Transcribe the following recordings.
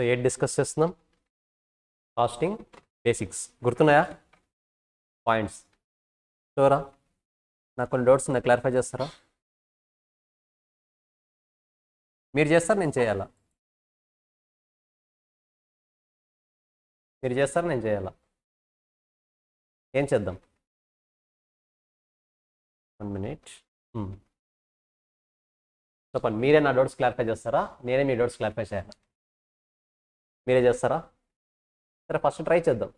So ఏం discuss చేస్తున్నాం costing basics గుర్తున్నాయా పాయింట్స్ చూరా నాకు కొన్ని డౌట్స్ ఉన్నాయి క్లారిఫై చేస్తారా మీరు చేస్తారు నేను చేయాలా మీరు చేస్తారు నేను చేయాలా ఏం చేద్దాం వన్ మినిట్ చెప్పండి మీరే నా డౌట్స్ క్లారిఫై చేస్తారా నేనే మీ డౌట్స్ క్లారిఫై చేయాలా మీరే చేస్తారా సరే ఫస్ట్ ట్రై చేద్దాం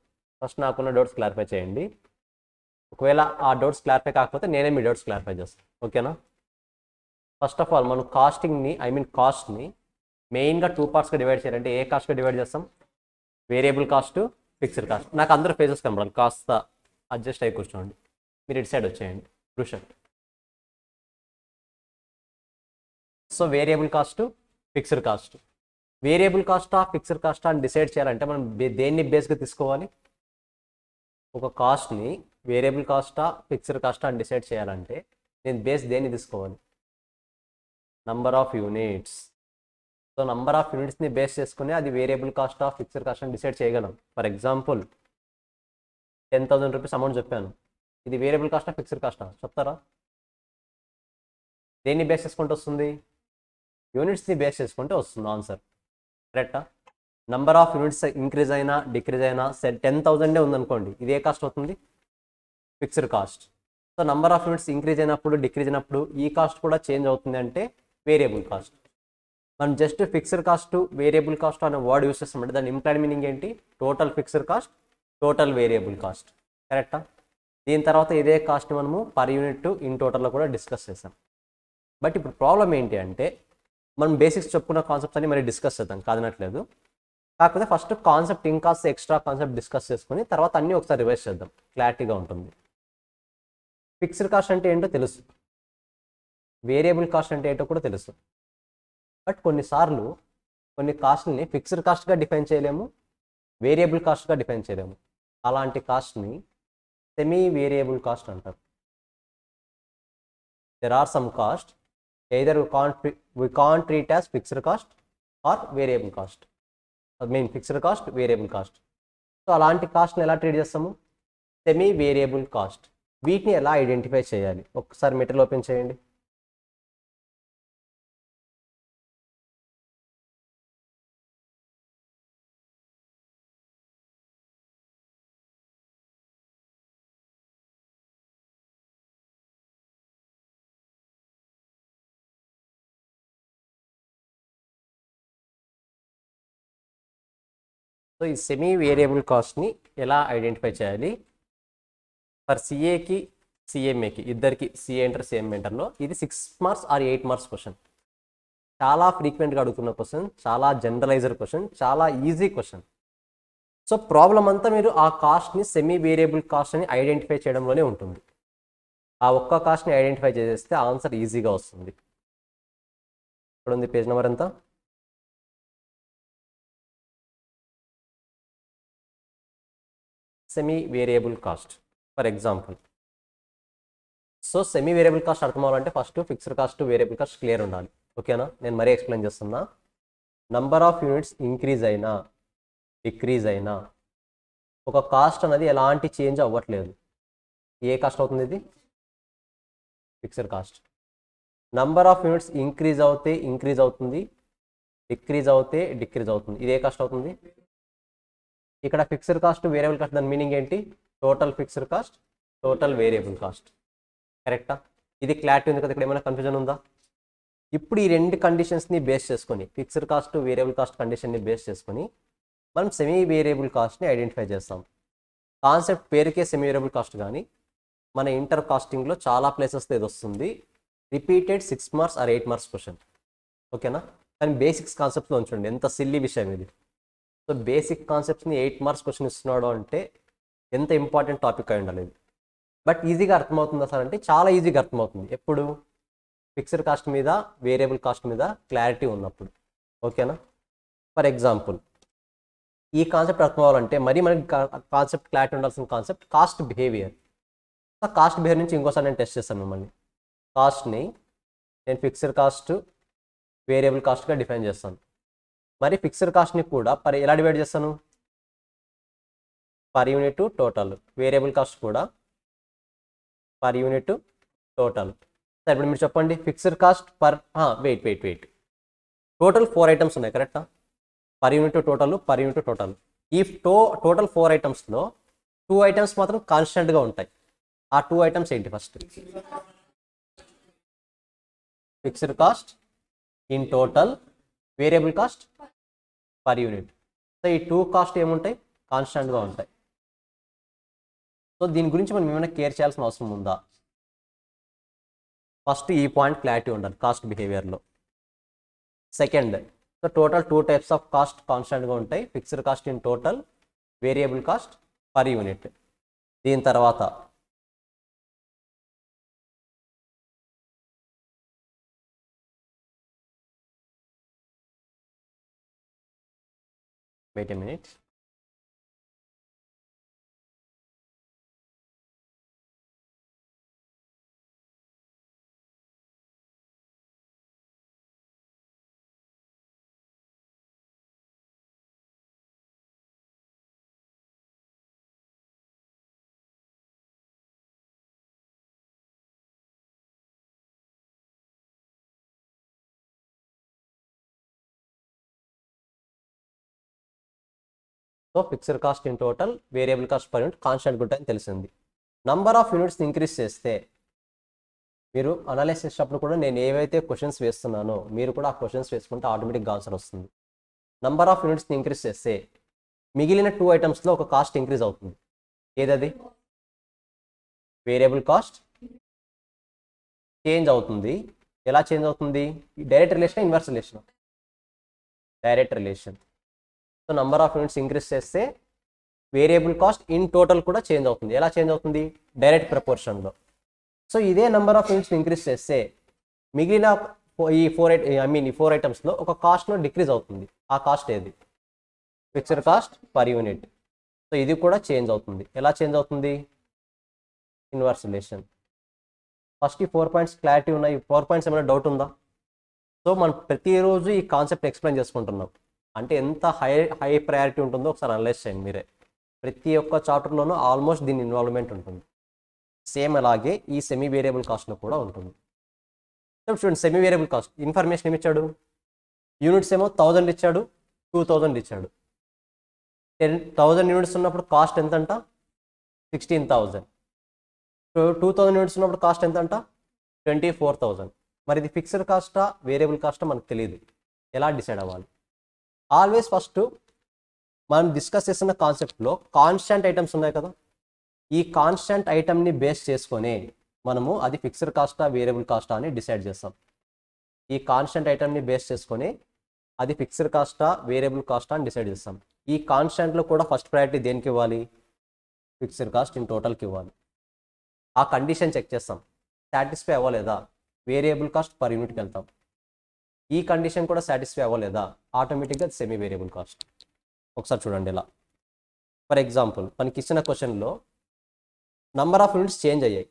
ఫస్ట్ నాకున్న డౌట్స్ క్లారిఫై చేయండి ఒకవేళ ఆ డౌట్స్ క్లారిఫై కాకపోతే నేనే మీ డౌట్స్ క్లారిఫై చేస్తాను ఓకేనా ఫస్ట్ ఆఫ్ ఆల్ మనం కాస్టింగ్ని ఐ మీన్ కాస్ట్ని మెయిన్గా టూ పార్ట్స్గా డివైడ్ చేయాలంటే ఏ కాస్ట్గా డివైడ్ చేస్తాం వేరియబుల్ కాస్ట్ ఫిక్స్డ్ కాస్ట్ నాకు అందరూ ఫేజెస్ కనబడాలి కాస్త అడ్జస్ట్ అయి కూర్చోండి మీరు ఇటు సైడ్ వచ్చేయండి రుషన్ so variable cost fixed cost variable కాస్టా ఫిక్స్డ్ కాస్టా అని డిసైడ్ చేయాలంటే మనం దేన్ని బేస్గా తీసుకోవాలి ఒక కాస్ట్ని వేరియబుల్ కాస్టా ఫిక్స్డ్ కాస్టా అని డిసైడ్ చేయాలంటే నేను బేస్ దేన్ని తీసుకోవాలి number of units so number of యూనిట్స్ని బేస్ చేసుకుని అది variable cost of fixed cost అని డిసైడ్ చేయగలం for example ten thousand rupees amount చెప్పాను ఇది వేరియబుల్ కాస్టా ఫిక్స్డ్ కాస్టా చెప్తారా దేన్ని బేస్ చేసుకుంటూ వస్తుంది యూనిట్స్ని బేస్ చేసుకుంటే వస్తుంది ఆన్సర్ కరెక్టా నంబర్ ఆఫ్ యూనిట్స్ ఇంక్రీజ్ అయినా డిక్రీజ్ అయినా సెట్ టెన్ థౌజండే ఉందనుకోండి ఇది ఏ కాస్ట్ అవుతుంది fixed cost so number of units increase అయినప్పుడు డిక్రీజ్ అయినప్పుడు ఈ కాస్ట్ కూడా చేంజ్ అవుతుంది అంటే వేరియబుల్ కాస్ట్ మనం just fixed cost variable cost అనే వర్డ్ యూస్ చేస్తామంటే దాని ఇంప్లాయిడ్ మీనింగ్ ఏంటి total fixed cost total variable cost కరెక్టా దీని తర్వాత ఇదే కాస్ట్ మనము పర్ యూనిట్ ఇన్ టోటల్లో కూడా డిస్కస్ చేసాం బట్ ఇప్పుడు ప్రాబ్లం ఏంటి అంటే మనం బేసిక్స్ చెప్పుకున్న కాన్సెప్ట్స్ అన్ని మరి డిస్కస్ చేద్దాం కాదనట్లేదు కాకపోతే ఫస్ట్ కాన్సెప్ట్ ఇంకా ఎక్స్ట్రా కాన్సెప్ట్ డిస్కస్ చేసుకుని తర్వాత అన్నీ ఒకసారి రివైజ్ చేద్దాం క్లారిటీగా ఉంటుంది ఫిక్స్డ్ కాస్ట్ అంటే ఏంటో తెలుసు వేరియబుల్ కాస్ట్ అంటే ఏంటో కూడా తెలుసు బట్ కొన్నిసార్లు కొన్ని కాస్ట్ని ఫిక్స్డ్ కాస్ట్గా డిఫైన్ చేయలేము వేరియబుల్ కాస్ట్గా డిఫైన్ చేయలేము అలాంటి కాస్ట్ని సెమీ వేరియబుల్ కాస్ట్ అంటారు there are some cost either we can't we can't treat as fixed cost or variable cost I mean fixed cost variable cost so అలాంటి కాస్ట్ని ఎలా ట్రీట్ చేస్తాము సెమీ వేరియబుల్ కాస్ట్ వీటిని ఎలా ఐడెంటిఫై చేయాలి ఒక్కసారి material open చేయండి సో ఈ సెమీ వేరియబుల్ కాస్ట్ని ఎలా ఐడెంటిఫై చేయాలి ఫర్ సిఏకి సిఎంఏకి ఇద్దరికి సిఏ ఎంటర్ సిఎం ఎంటర్లో ఇది six marks or eight marks question చాలా ఫ్రీక్వెంట్గా అడుగుతున్న క్వశ్చన్ చాలా జనరలైజర్ క్వశ్చన్ చాలా ఈజీ క్వశ్చన్ సో ప్రాబ్లం అంతా మీరు ఆ కాస్ట్ని సెమీ వేరియబుల్ కాస్ట్ని ఐడెంటిఫై చేయడంలోనే ఉంటుంది ఆ ఒక్క కాస్ట్ని ఐడెంటిఫై చేసేస్తే ఆన్సర్ ఈజీగా వస్తుంది ఇక్కడ ఉంది పేజ్ నెంబర్ ఎంత semi variable cost for example so semi variable cost అర్థం అవ్వాలంటే first fixed cost variable cost clear ఉండాలి ఓకేనా నేను మరీ ఎక్స్ప్లెయిన్ చేస్తున్నా నంబర్ ఆఫ్ యూనిట్స్ ఇంక్రీజ్ అయినా డిక్రీజ్ అయినా ఒక కాస్ట్ అనేది ఎలాంటి చేంజ్ అవ్వట్లేదు ఏ కాస్ట్ అవుతుంది ఇది fixed cost number of units increase అవుతే ఇంక్రీజ్ అవుతుంది డిక్రీజ్ అవుతే డిక్రీజ్ అవుతుంది ఇది ఏ కాస్ట్ అవుతుంది ఇక్కడ ఫిక్స్డ్ కాస్ట్ వేరియబుల్ కాస్ట్ దాని మీనింగ్ ఏంటి total fixed cost total variable cost కరెక్టా ఇది క్లారిటీ ఉంది కదా ఇక్కడ ఏమైనా కన్ఫ్యూజన్ ఉందా ఇప్పుడు ఈ రెండు కండిషన్స్ని బేస్ చేసుకొని ఫిక్స్డ్ కాస్ట్ వేరియబుల్ కాస్ట్ కండిషన్ని బేస్ చేసుకొని మనం సెమీ వేరియబుల్ కాస్ట్ని ఐడెంటిఫై చేస్తాం కాన్సెప్ట్ పేరుకే సెమీ వేరియబుల్ కాస్ట్ కానీ మన ఇంటర్ కాస్టింగ్లో చాలా ప్లేసెస్ ఇది వస్తుంది repeated six marks or eight marks question ఓకేనా కానీ బేసిక్స్ కాన్సెప్ట్లో ఉంచండి ఎంత సిల్లీ విషయం ఇది సో బేసిక్ కాన్సెప్ట్స్ని ఎయిట్ మార్క్స్ క్వశ్చన్ ఇస్తున్నాడు అంటే ఎంత ఇంపార్టెంట్ టాపిక్ అయి ఉండాలి ఇది బట్ ఈజీగా అర్థమవుతుందా సార్ అంటే చాలా ఈజీగా అర్థమవుతుంది ఎప్పుడు ఫిక్స్డ్ కాస్ట్ మీద వేరియబుల్ కాస్ట్ మీద క్లారిటీ ఉన్నప్పుడు ఓకేనా ఫర్ ఎగ్జాంపుల్ ఈ కాన్సెప్ట్ అర్థం అవ్వాలంటే మరీ మనకి కాన్సెప్ట్ క్లారిటీ ఉండాల్సిన concept cost behaviour cost behaviour నుంచి ఇంకోసారి నేను టెస్ట్ చేస్తాను మిమ్మల్ని కాస్ట్ని నేను ఫిక్స్డ్ కాస్ట్ వేరియబుల్ కాస్ట్గా డిఫైన్ చేస్తాను మరి ఫిక్స్డ్ కాస్ట్ని కూడా పర్ ఎలా డివైడ్ చేస్తాను per unit total variable cost కూడా పర్ యూనిట్ టోటల్ సరే ఇప్పుడు మీరు చెప్పండి fixed cost per wait wait wait total four items ఉన్నాయి కరెక్టా per unit total per unit total ఈ టో టోటల్ ఫోర్ ఐటమ్స్లో టూ ఐటమ్స్ మాత్రం కాన్స్టెంట్గా ఉంటాయి ఆ టూ ఐటమ్స్ ఏంటి first fixed cost in total variable cost per unit so ఈ టూ కాస్ట్ ఏముంటాయి కాన్స్టాంట్గా ఉంటాయి సో దీని గురించి మనం ఏమైనా కేర్ చేయాల్సిన అవసరం ఉందా ఫస్ట్ ఈ పాయింట్ క్లారిటీ ఉండాలి కాస్ట్ బిహేవియర్లో second so total two types of cost కాన్స్టాంట్గా ఉంటాయి fixed cost in total variable cost per unit దీని తర్వాత wait a minute so fixed cost in total variable cost per unit constant అని తెలిసింది number of units increase చేస్తే మీరు అనాలైజ్ చేసేటప్పుడు కూడా నేను ఏవైతే క్వశ్చన్స్ వేస్తున్నానో మీరు కూడా ఆ క్వశ్చన్స్ వేసుకుంటే ఆటోమేటిక్గా ఆన్సర్ వస్తుంది నంబర్ ఆఫ్ యూనిట్స్ని ఇంక్రీస్ చేస్తే మిగిలిన టూ ఐటమ్స్లో ఒక కాస్ట్ ఇంక్రీజ్ అవుతుంది ఏదది వేరియబుల్ కాస్ట్ చేంజ్ అవుతుంది ఎలా చేంజ్ అవుతుంది direct relation inverse relation direct relation so number of units increase చేస్తే వేరియబుల్ కాస్ట్ ఇన్ టోటల్ కూడా చేంజ్ అవుతుంది ఎలా చేంజ్ అవుతుంది డైరెక్ట్ ప్రపోర్షన్లో సో ఇదే నెంబర్ ఆఫ్ యూనిట్స్ ఇంక్రీస్ చేస్తే మిగిలిన ఈ ఫోర్ ఐ మీన్ ఈ ఫోర్ ఐటమ్స్లో ఒక కాస్ట్లో డిక్రీజ్ అవుతుంది ఆ కాస్ట్ ఏది fixed cost per unit so ఇది కూడా చేంజ్ అవుతుంది ఎలా చేంజ్ అవుతుంది ఇన్వర్సిలేషన్ ఫస్ట్ ఈ ఫోర్ పాయింట్స్ క్లారిటీ ఉన్నాయి ఫోర్ పాయింట్స్ ఏమైనా డౌట్ ఉందా సో మనం ప్రతిరోజు ఈ కాన్సెప్ట్ ఎక్స్ప్లెయిన్ చేసుకుంటున్నాం అంటే ఎంత హై హై ప్రయారిటీ ఉంటుందో ఒకసారి అనలైజ్ చేయండి మీరే ప్రతి ఒక్క చాప్టర్లోనూ ఆల్మోస్ట్ దీని ఇన్వాల్వ్మెంట్ ఉంటుంది సేమ్ అలాగే ఈ సెమీ వేరియబుల్ కాస్ట్లో కూడా ఉంటుంది చూడండి సెమీ వేరియబుల్ కాస్ట్ ఇన్ఫర్మేషన్ ఏమి ఇచ్చాడు యూనిట్స్ ఏమో థౌజండ్ ఇచ్చాడు టూ థౌజండ్ ఇచ్చాడు టెన్ థౌజండ్ యూనిట్స్ ఉన్నప్పుడు కాస్ట్ అంట sixteen thousand two thousand units ఉన్నప్పుడు కాస్ట్ ఎంతంట ట్వంటీ ఫోర్ థౌజండ్ మరి ఇది ఫిక్స్డ్ కాస్టా వేరియబుల్ కాస్టా మనకు తెలియదు ఎలా డిసైడ్ అవ్వాలి ఆల్వేస్ ఫస్ట్ మనం డిస్కస్ చేస్తున్న కాన్సెప్ట్లో కాన్స్టాంట్ ఐటమ్స్ ఉన్నాయి కదా ఈ కాన్స్టాంట్ ఐటమ్ని బేస్ చేసుకొని మనము అది ఫిక్స్డ్ కాస్టా వేరియబుల్ కాస్టా అని డిసైడ్ చేస్తాం ఈ కాన్స్టాంట్ ఐటమ్ని బేస్ చేసుకొని అది ఫిక్స్డ్ కాస్టా వేరియబుల్ కాస్టా అని డిసైడ్ చేస్తాం ఈ కాన్స్టెంట్లో కూడా ఫస్ట్ ప్రయారిటీ దేనికి ఇవ్వాలి ఫిక్స్డ్ కాస్ట్ ఇన్ టోటల్కి ఇవ్వాలి ఆ కండిషన్ చెక్ చేస్తాం సాటిస్ఫై అవ్వలేదా వేరియబుల్ కాస్ట్ పర్ యూనిట్కి వెళ్తాం ఈ కండిషన్ కూడా సాటిస్ఫై అవ్వలేదా ఆటోమేటిక్గా సెమీ వేరియబుల్ కాస్ట్ ఒకసారి చూడండి ఇలా ఫర్ ఎగ్జాంపుల్ మనకి ఇచ్చిన క్వశ్చన్లో నంబర్ ఆఫ్ యూనిట్స్ చేంజ్ అయ్యాయి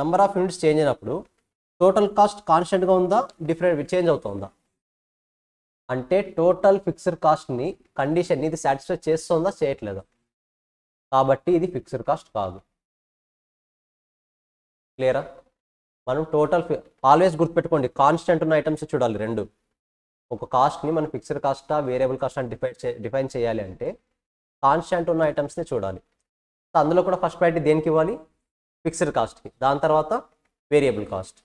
నంబర్ ఆఫ్ యూనిట్స్ చేంజ్ అయినప్పుడు టోటల్ కాస్ట్ కాన్స్టెంట్గా ఉందా డిఫరెంట్ చేంజ్ అవుతుందా అంటే టోటల్ ఫిక్స్డ్ కాస్ట్ని కండిషన్ని ఇది సాటిస్ఫై చేస్తుందా చేయట్లేదా కాబట్టి ఇది ఫిక్స్డ్ కాస్ట్ కాదు క్లియరా మనం టోటల్ ఆల్వేస్ గుర్తుపెట్టుకోండి కాన్స్టెంట్ ఉన్న ఐటమ్స్ చూడాలి రెండు ఒక కాస్ట్ని మనం ఫిక్స్డ్ కాస్టా వేరియబుల్ కాస్ట్ అని డిఫైన్ డిఫైన్ చేయాలి అంటే కాన్స్టెంట్ ఉన్న ఐటమ్స్ని చూడాలి అందులో కూడా ఫస్ట్ ప్రయారిటీ దేనికి ఇవ్వాలి ఫిక్స్డ్ కాస్ట్కి దాని తర్వాత variable cost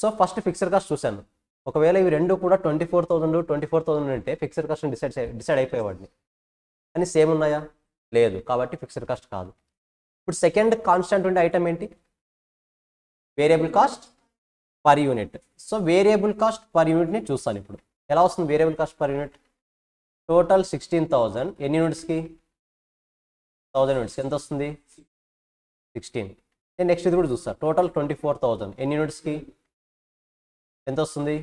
so first fixed cost చూశాను ఒకవేళ ఇవి రెండు కూడా twenty four thousand twenty four thousand ఉంటే ఫిక్స్డ్ కాస్ట్ డిసైడ్ డిసైడ్ అయిపోయేవాడిని కానీ సేమ్ ఉన్నాయా లేదు కాబట్టి ఫిక్స్డ్ కాస్ట్ కాదు ఇప్పుడు సెకండ్ కాన్స్టెంట్ ఉండే ఐటమ్ ఏంటి variable cost per unit so variable cost per యూనిట్ని చూస్తాను ఇప్పుడు ఎలా వస్తుంది variable cost per unit total sixteen thousand ఎన్ని యూనిట్స్కి థౌజండ్ యూనిట్స్ ఎంత వస్తుంది సిక్స్టీన్ నేను నెక్స్ట్ ఇది కూడా చూస్తాను టోటల్ ట్వంటీ ఫోర్ థౌజండ్ ఎన్ని యూనిట్స్కి ఎంత వస్తుంది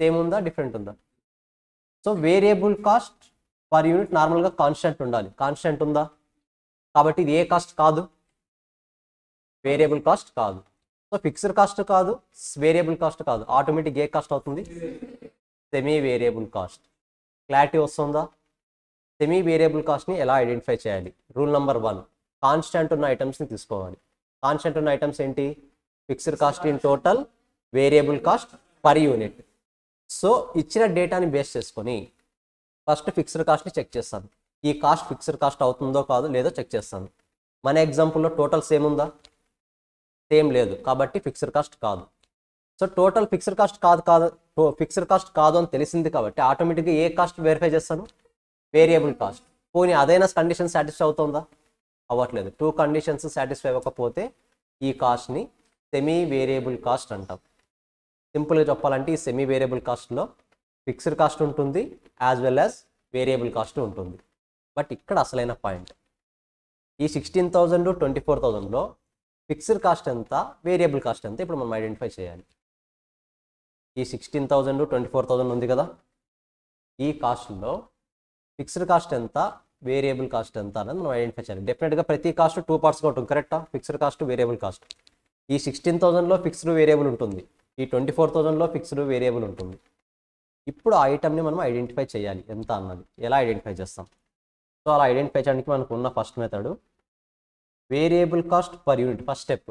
సేమ్ ఉందా డిఫరెంట్ ఉందా so variable cost per unit నార్మల్గా కాన్స్టెంట్ ఉండాలి కాన్స్టెంట్ ఉందా కాబట్టి ఇది ఏ కాస్ట్ కాదు వేరియబుల్ కాస్ట్ కాదు సో ఫిక్స్డ్ కాస్ట్ కాదు వేరియబుల్ కాస్ట్ కాదు ఆటోమేటిక్ ఏ కాస్ట్ అవుతుంది సెమీ వేరియబుల్ కాస్ట్ క్లారిటీ వస్తుందా సెమీ వేరియబుల్ కాస్ట్ని ఎలా ఐడెంటిఫై చేయాలి రూల్ నెంబర్ వన్ కాన్స్టెంట్ ఉన్న ఐటమ్స్ని తీసుకోవాలి కాన్స్టెంట్ ఉన్న ఐటమ్స్ ఏంటి fixed cost in total variable cost per unit so ఇచ్చిన డేటాని బేస్ చేసుకొని ఫస్ట్ ఫిక్స్డ్ కాస్ట్ని చెక్ చేస్తాను ఈ కాస్ట్ ఫిక్స్డ్ కాస్ట్ అవుతుందో కాదు లేదో చెక్ చేస్తాను మన ఎగ్జాంపుల్లో టోటల్స్ ఉందా సేమ్ లేదు కాబట్టి ఫిక్స్డ్ కాస్ట్ కాదు సో టోటల్ ఫిక్స్డ్ కాస్ట్ కాదు కాదు ఫిక్స్డ్ కాస్ట్ కాదు అని తెలిసింది కాబట్టి ఆటోమేటిక్గా ఏ కాస్ట్ వెరిఫై చేస్తాను వేరియబుల్ కాస్ట్ పోనీ అదైనా కండిషన్ సాటిస్ఫై అవుతుందా అవ్వట్లేదు టూ కండిషన్స్ సాటిస్ఫై అవ్వకపోతే ఈ కాస్ట్ని సెమీ వేరియబుల్ కాస్ట్ అంటాం సింపుల్గా చెప్పాలంటే ఈ సెమీ వేరియబుల్ కాస్ట్లో ఫిక్స్డ్ కాస్ట్ ఉంటుంది as well as variable cost ఉంటుంది బట్ ఇక్కడ అసలైన పాయింట్ ఈ సిక్స్టీన్ థౌజండ్ ట్వంటీ ఫోర్ థౌజండ్లో ఫిక్స్డ్ కాస్ట్ ఎంత వేరియబుల్ కాస్ట్ ఎంత ఇప్పుడు మనం ఐడెంటిఫై చేయాలి ఈ sixteen thousand twenty four thousand ఉంది కదా ఈ కాస్ట్లో ఫిక్స్డ్ కాస్ట్ ఎంత వేరియబుల్ కాస్ట్ ఎంత అనేది మనం ఐడెంటిఫై చేయాలి డెఫినెట్గా ప్రతి కాస్ట్ టూ పార్ట్స్గా ఉంటుంది కరెక్టా ఫిక్స్డ్ కాస్ట్ వేరియబుల్ కాస్ట్ ఈ సిక్స్టీన్ థౌజండ్లో ఫిక్స్డ్ వేరియబుల్ ఉంటుంది ఈ ట్వంటీ ఫోర్ థౌజండ్లో ఫిక్స్డ్ వేరియబుల్ ఉంటుంది ఇప్పుడు ఆ ఐటమ్ని మనం ఐడెంటిఫై చేయాలి ఎంత అన్నది ఎలా ఐడెంటిఫై చేస్తాం సో అలా ఐడెంటిఫై చేయడానికి మనకు ఉన్న first method variable cost per unit first step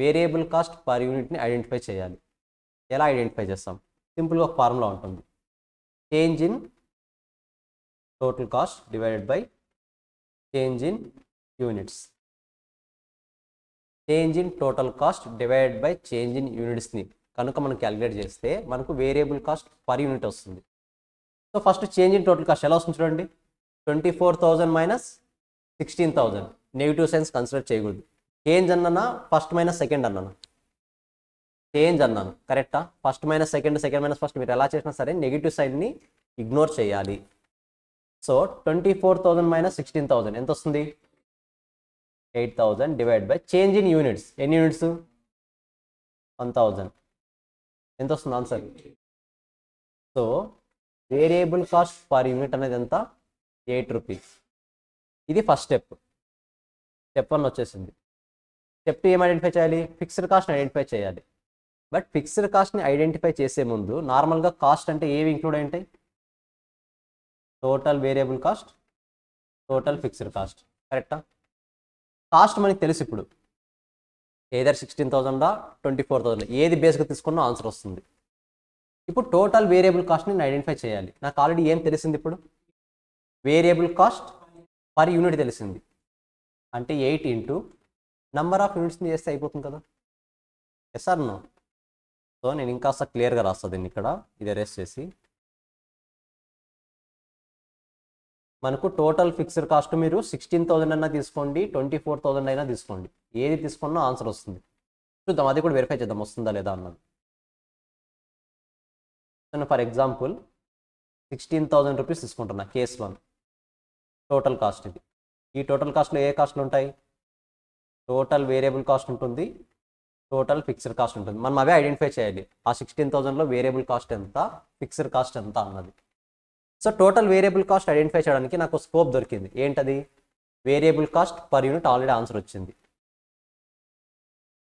variable cost per యూనిట్ని ఐడెంటిఫై చేయాలి ఎలా ఐడెంటిఫై చేస్తాం సింపుల్గా ఫార్ములా ఉంటుంది change in total cost divided by change in units change in total cost divided by change in యూనిట్స్ని కనుక మనం calculate చేస్తే మనకు వేరియబుల్ కాస్ట్ పర్ యూనిట్ వస్తుంది so first change in total cost ఎలా వస్తుంది చూడండి twenty four thousand minus sixteen thousand negative signs consider చేయకూడదు చేంజ్ అన్నానా ఫస్ట్ మైనస్ సెకండ్ అన్నాను చేంజ్ అన్నాను కరెక్టా first minus second second minus first మీరు ఎలా చేసినా సరే నెగిటివ్ సైడ్ని ఇగ్నోర్ చేయాలి so twenty four thousand minus sixteen thousand ఎంత వస్తుంది eight thousand divide by change in units ఎన్ని యూనిట్స్ వన్ థౌజండ్ ఎంత వస్తుంది answer so variable cost per unit అనేది ఎంత ఎయిట్ రూపీస్ ఇది ఫస్ట్ స్టెప్ స్టెప్ వన్ వచ్చేసింది స్టెప్ టూ ఏం ఐడెంటిఫై చేయాలి ఫిక్స్డ్ కాస్ట్ని ఐడెంటిఫై చేయాలి బట్ ఫిక్స్డ్ కాస్ట్ని ఐడెంటిఫై చేసే ముందు నార్మల్గా కాస్ట్ అంటే ఏవి ఇంక్లూడ్ అయింటాయి total variable cost total fixed cost కరెక్టా కాస్ట్ మనకి తెలుసు ఇప్పుడు ఏదర్ సిక్స్టీన్ థౌసండా ట్వంటీ ఫోర్ థౌసండ్ ఏది బేస్గా తీసుకున్నా ఆన్సర్ వస్తుంది ఇప్పుడు టోటల్ వేరియబుల్ కాస్ట్ని నేను ఐడెంటిఫై చేయాలి నాకు ఆల్రెడీ ఏం తెలిసింది ఇప్పుడు వేరియబుల్ కాస్ట్ పర్ యూనిట్ తెలిసింది అంటే ఎయిట్ ఇంటూ నెంబర్ ఆఫ్ యూనిట్స్ని చేస్తే అయిపోతుంది కదా ఎస్ఆర్ నో సో నేను ఇంకా క్లియర్గా రాస్తా దీన్ని ఇక్కడ ఇది అరేస్ చేసి మనకు టోటల్ ఫిక్స్డ్ కాస్ట్ మీరు సిక్స్టీన్ థౌసండ్ అయినా తీసుకోండి ట్వంటీ ఫోర్ థౌసండ్ అయినా తీసుకోండి ఏది తీసుకున్నా ఆన్సర్ వస్తుంది చూద్దాం అది కూడా వెరిఫై చేద్దాం వస్తుందా లేదా అన్నది for example sixteen thousand rupees తీసుకుంటున్నా కేస్ వన్ టోటల్ కాస్ట్ ఇది ఈ టోటల్ కాస్ట్లో ఏ కాస్ట్లు ఉంటాయి టోటల్ వేరియబుల్ కాస్ట్ ఉంటుంది టోటల్ ఫిక్స్డ్ కాస్ట్ ఉంటుంది మనం అవే ఐడెంటిఫై చేయాలి ఆ సిక్స్టీన్ థౌసండ్లో వేరియబుల్ కాస్ట్ ఎంత ఫిక్స్డ్ కాస్ట్ ఎంత అన్నది so total variable cost identify చేయడానికి నాకు స్కోప్ దొరికింది ఏంటది variable cost per unit already answer వచ్చింది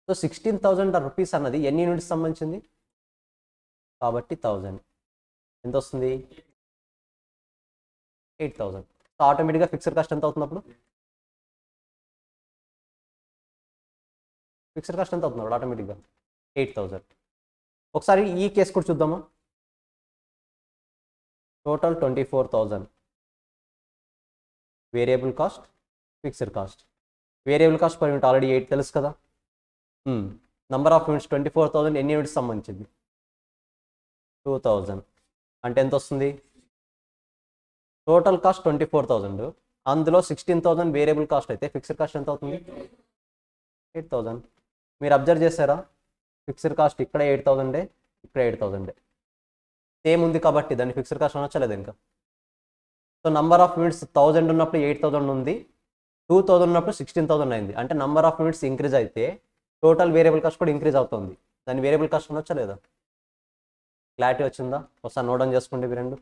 సో సిక్స్టీన్ థౌజండ్ రూపీస్ అన్నది ఎన్ని యూనిట్స్ సంబంధించింది కాబట్టి థౌజండ్ ఎంత వస్తుంది ఎయిట్ థౌజండ్ ఆటోమేటిక్గా ఫిక్స్డ్ కాస్ట్ ఎంత అవుతున్నప్పుడు ఫిక్స్డ్ కాస్ట్ ఎంత అవుతున్నప్పుడు ఆటోమేటిక్గా ఎయిట్ థౌజండ్ ఒకసారి ఈ కేసు కూడా చూద్దామా total twenty four thousand variable cost fixed cost variable cost per unit already eight తెలుసు కదా number of units twenty four thousand ఎన్ని యూనిట్స్ సంబంధించింది టూ థౌజండ్ అంటే ఎంత వస్తుంది total cost twenty four thousand అందులో సిక్స్టీన్ థౌసండ్ వేరియబుల్ కాస్ట్ అయితే fixed cost ఎంత అవుతుంది ఎయిట్ థౌసండ్ మీరు అబ్జర్వ్ చేశారా ఫిక్స్డ్ కాస్ట్ ఇక్కడ ఎయిట్ థౌసండే ఇక్కడ ఎయిట్ థౌసండే సేమ్ ఉంది కాబట్టి దాన్ని ఫిక్స్డ్ కాస్ట్ అనొచ్చలేదు ఇంకా so number of units thousand ఉన్నప్పుడు ఎయిట్ థౌసండ్ ఉంది టూ థౌజండ్ ఉన్నప్పుడు సిక్స్టీన్ థౌసండ్ అయింది అంటే నంబర్ ఆఫ్ యూనిట్స్ ఇంక్రీజ్ అయితే టోటల్ వేరియబుల్ కాస్ట్ కూడా ఇంక్రీజ్ అవుతుంది దాని వేరియబుల్ కాస్ట్ అనొచ్చా లేదా క్లారిటీ వచ్చిందా ఒకసారి నోట్ డౌన్ చేసుకోండి మీరు రెండు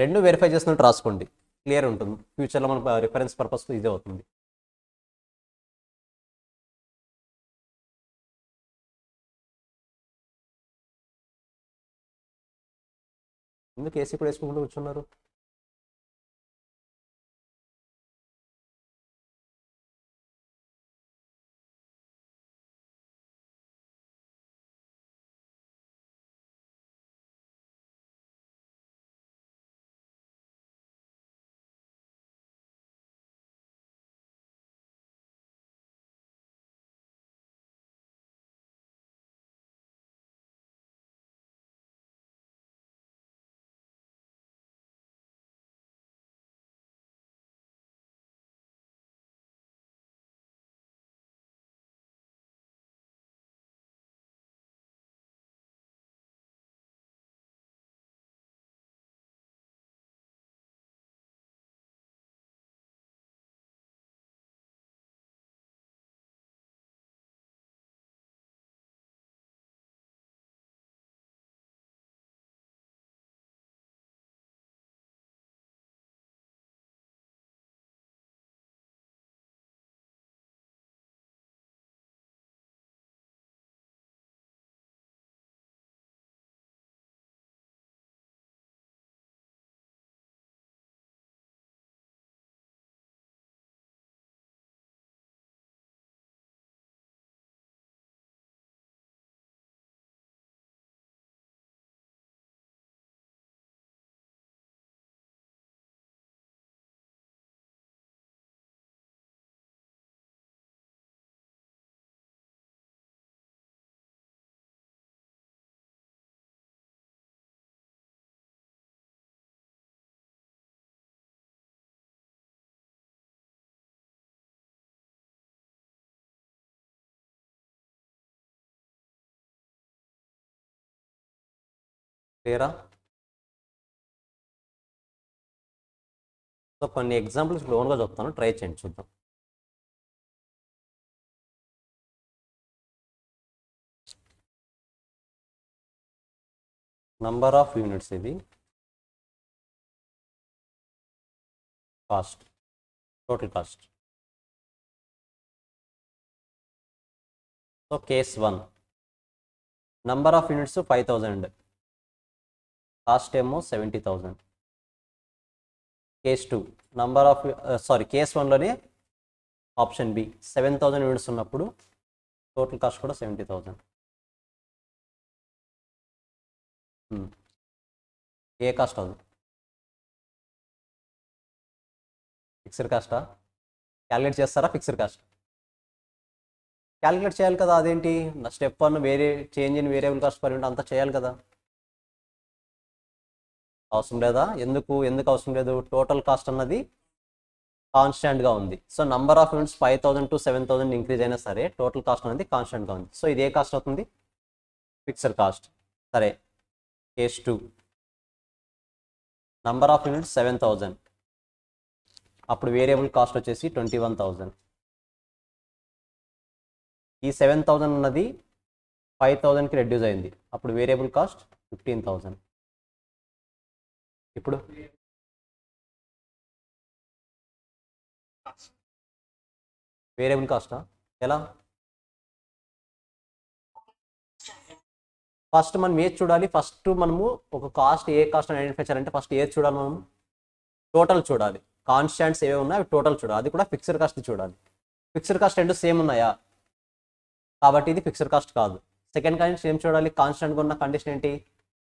రెండు వెరిఫై చేసినట్టు రాసుకోండి క్లియర్ ఉంటుంది ఫ్యూచర్లో మన రిఫరెన్స్ పర్పస్ ఇదే అవుతుంది ఎందుకు ఏసీ కూడా వేసుకుంటూ కూర్చున్నారు క్లియరా సో కొన్ని ఎగ్జాంపుల్స్ లోన్గా చెప్తాను ట్రై చేయండి చూద్దాం నంబర్ ఆఫ్ యూనిట్స్ ఇది cost total cost so case one number of units five thousand cost ఏమో seventy thousand case two number of sorry case వన్లోనే option B seven thousand units ఉన్నప్పుడు total cost కూడా seventy thousand hmm. ఏ cost అవుతుంది fixed కాస్టా calculate చేస్తారా fixed cost calculate చేయాలి కదా అదేంటి నా స్టెప్ వన్ వేరే change in variable cost permit అంతా చేయాలి కదా అవసరం లేదా ఎందుకు ఎందుకు అవసరం లేదు టోటల్ కాస్ట్ అన్నది కాన్స్టాంట్గా ఉంది so number of units five thousand to seven thousand increase అయినా సరే టోటల్ కాస్ట్ అనేది కాన్స్టాంట్గా ఉంది సో ఇది ఏ కాస్ట్ అవుతుంది ఫిక్స్డ్ కాస్ట్ సరే case two number of units seven thousand అప్పుడు వేరియబుల్ కాస్ట్ వచ్చేసి ట్వంటీ వన్ థౌజండ్ ఈ సెవెన్ థౌజండ్ అన్నది ఫైవ్ థౌజండ్కి రెడ్యూస్ అయింది అప్పుడు వేరియబుల్ కాస్ట్ ఫిఫ్టీన్ థౌజండ్ ఇప్పుడు వేరియబుల్ కాస్టా ఎలా ఫస్ట్ మనం ఏది చూడాలి ఫస్ట్ మనము ఒక కాస్ట్ ఏ కాస్ట్ అని ఐడెంటిఫై చేయాలంటే ఫస్ట్ ఏది చూడాలి మనం టోటల్ చూడాలి కాన్స్టాంట్స్ ఏవే ఉన్నాయి అవి టోటల్ చూడాలి అది కూడా ఫిక్స్డ్ కాస్ట్ చూడాలి ఫిక్స్డ్ కాస్ట్ రెండు సేమ్ ఉన్నాయా కాబట్టి ఇది ఫిక్స్డ్ కాస్ట్ కాదు సెకండ్ కండిషన్ ఏం చూడాలి కాన్స్టాంట్గా ఉన్న కండిషన్ ఏంటి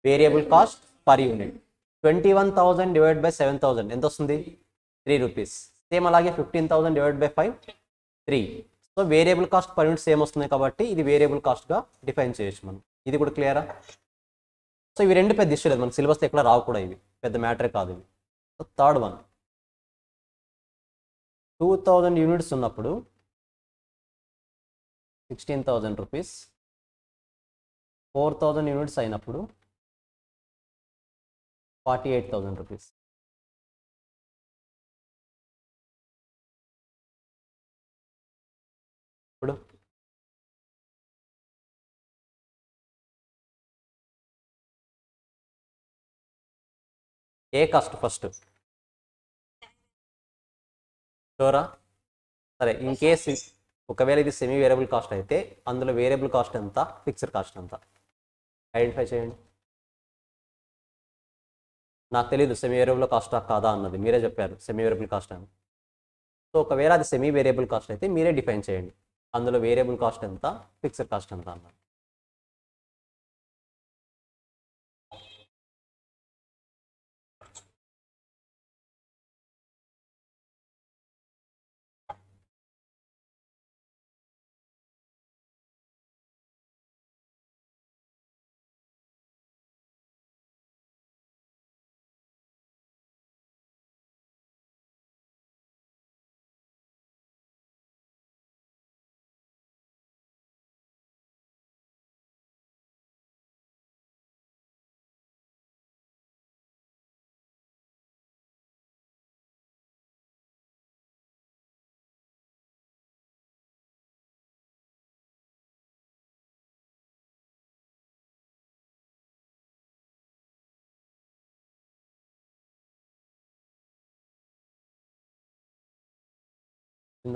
variable cost per unit twenty one thousand divide by seven thousand ఎంత వస్తుంది త్రీ రూపీస్ సేమ్ అలాగే fifteen thousand divide by five three so variable cost per unit same వస్తుంది కాబట్టి ఇది వేరియబుల్ కాస్ట్గా డిఫైన్ చేయొచ్చు మనం ఇది కూడా క్లియరా సో ఇవి రెండు పెద్ద ఇష్యూ లేదు మన సిలబస్ ఎక్కడ రావు కూడా ఇవి పెద్ద మ్యాటర్ కాదు ఇవి so third one two thousand units ఉన్నప్పుడు sixteen thousand rupees four thousand units అయినప్పుడు ఫార్టీ ఎయిట్ థౌజండ్ రూపీస్ ఇప్పుడు ఏ కాస్ట్ ఫస్ట్ షోరా సరే ఇన్ కేస్ ఒకవేళ ఇది సెమీ వేరియబుల్ కాస్ట్ అయితే అందులో వేరియబుల్ కాస్ట్ ఎంత ఫిక్స్డ్ కాస్ట్ ఎంత ఐడెంటిఫై చేయండి నాకు తెలియదు సెమీ వేరియబుల్ కాస్ట్ కాదా అన్నది మీరే చెప్పారు సెమీ వేరియబుల్ కాస్ట్ అని సో ఒకవేళ అది సెమీ వేరియబుల్ కాస్ట్ అయితే మీరే డిఫైన్ చేయండి అందులో వేరియబుల్ కాస్ట్ ఎంత ఫిక్స్డ్ కాస్ట్ ఎంత అన్నది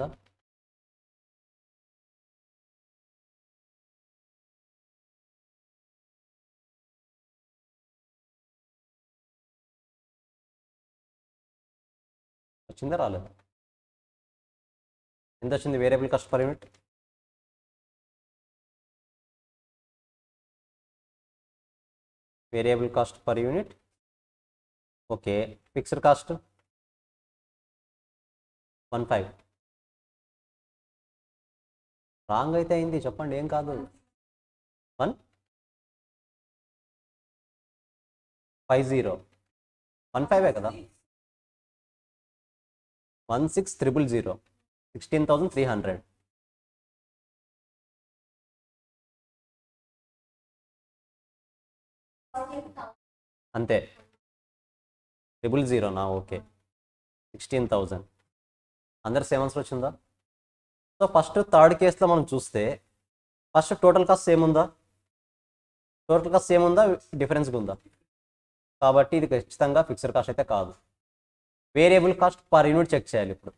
వస్తుందా వచ్చిందా రాలేదు ఎంత వచ్చింది variable cost per unit variable cost per unit okay fixed cost one five wrong అయితే అయింది చెప్పండి ఏం కాదు వన్ ఫైవ్ జీరో వన్ ఫైవే కదా one six triple zero sixteen thousand three hundred అంతే ట్రిపుల్ జీరోనా ఓకే సిక్స్టీన్ థౌజండ్ అందరు సెవెన్స్ వచ్చిందా సో ఫస్ట్ థర్డ్ కేసులో మనం చూస్తే ఫస్ట్ టోటల్ కాస్ట్ సేమ్ ఉందా టోటల్ కాస్ట్ సేమ్ ఉందా డిఫరెన్స్గా ఉందా కాబట్టి ఇది ఖచ్చితంగా ఫిక్స్డ్ కాస్ట్ అయితే కాదు variable cost per unit check చేయాలి ఇప్పుడు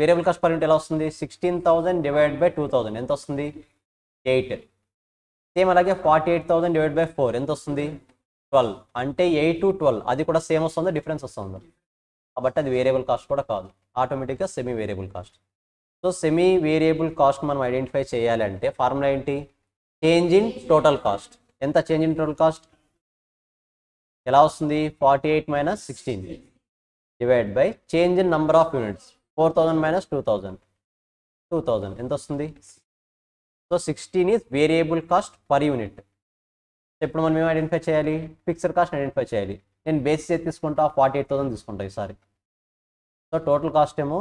వేరియబుల్ కాస్ట్ పర్ యూనిట్ ఎలా వస్తుంది sixteen thousand divide by two thousand ఎంత వస్తుంది ఎయిట్ సేమ్ అలాగే forty eight thousand divide by four ఎంత వస్తుంది ట్వెల్వ్ అంటే ఎయిట్ టు ట్వెల్వ్ అది కూడా సేమ్ వస్తుందా డిఫరెన్స్ వస్తుందా కాబట్టి అది వేరియబుల్ కాస్ట్ కూడా కాదు ఆటోమేటిక్గా semi variable cost so semi variable cost మనం ఐడెంటిఫై చేయాలంటే ఫార్ములా ఏంటి చేంజ్ ఇన్ టోటల్ కాస్ట్ ఎంత చేంజ్ ఇన్ టోటల్ కాస్ట్ ఎలా వస్తుంది forty eight minus sixteen divide by change in number of units four thousand minus two thousand two thousand ఎంత వస్తుంది so sixteen is variable cost per unit ఇప్పుడు మనం ఏం identify చేయాలి fixed cost identify చేయాలి నేను బేసిస్ ఏది తీసుకుంటా ఫార్టీ ఎయిట్ థౌసండ్ తీసుకుంటా ఈసారి సో టోటల్ కాస్ట్ ఏమో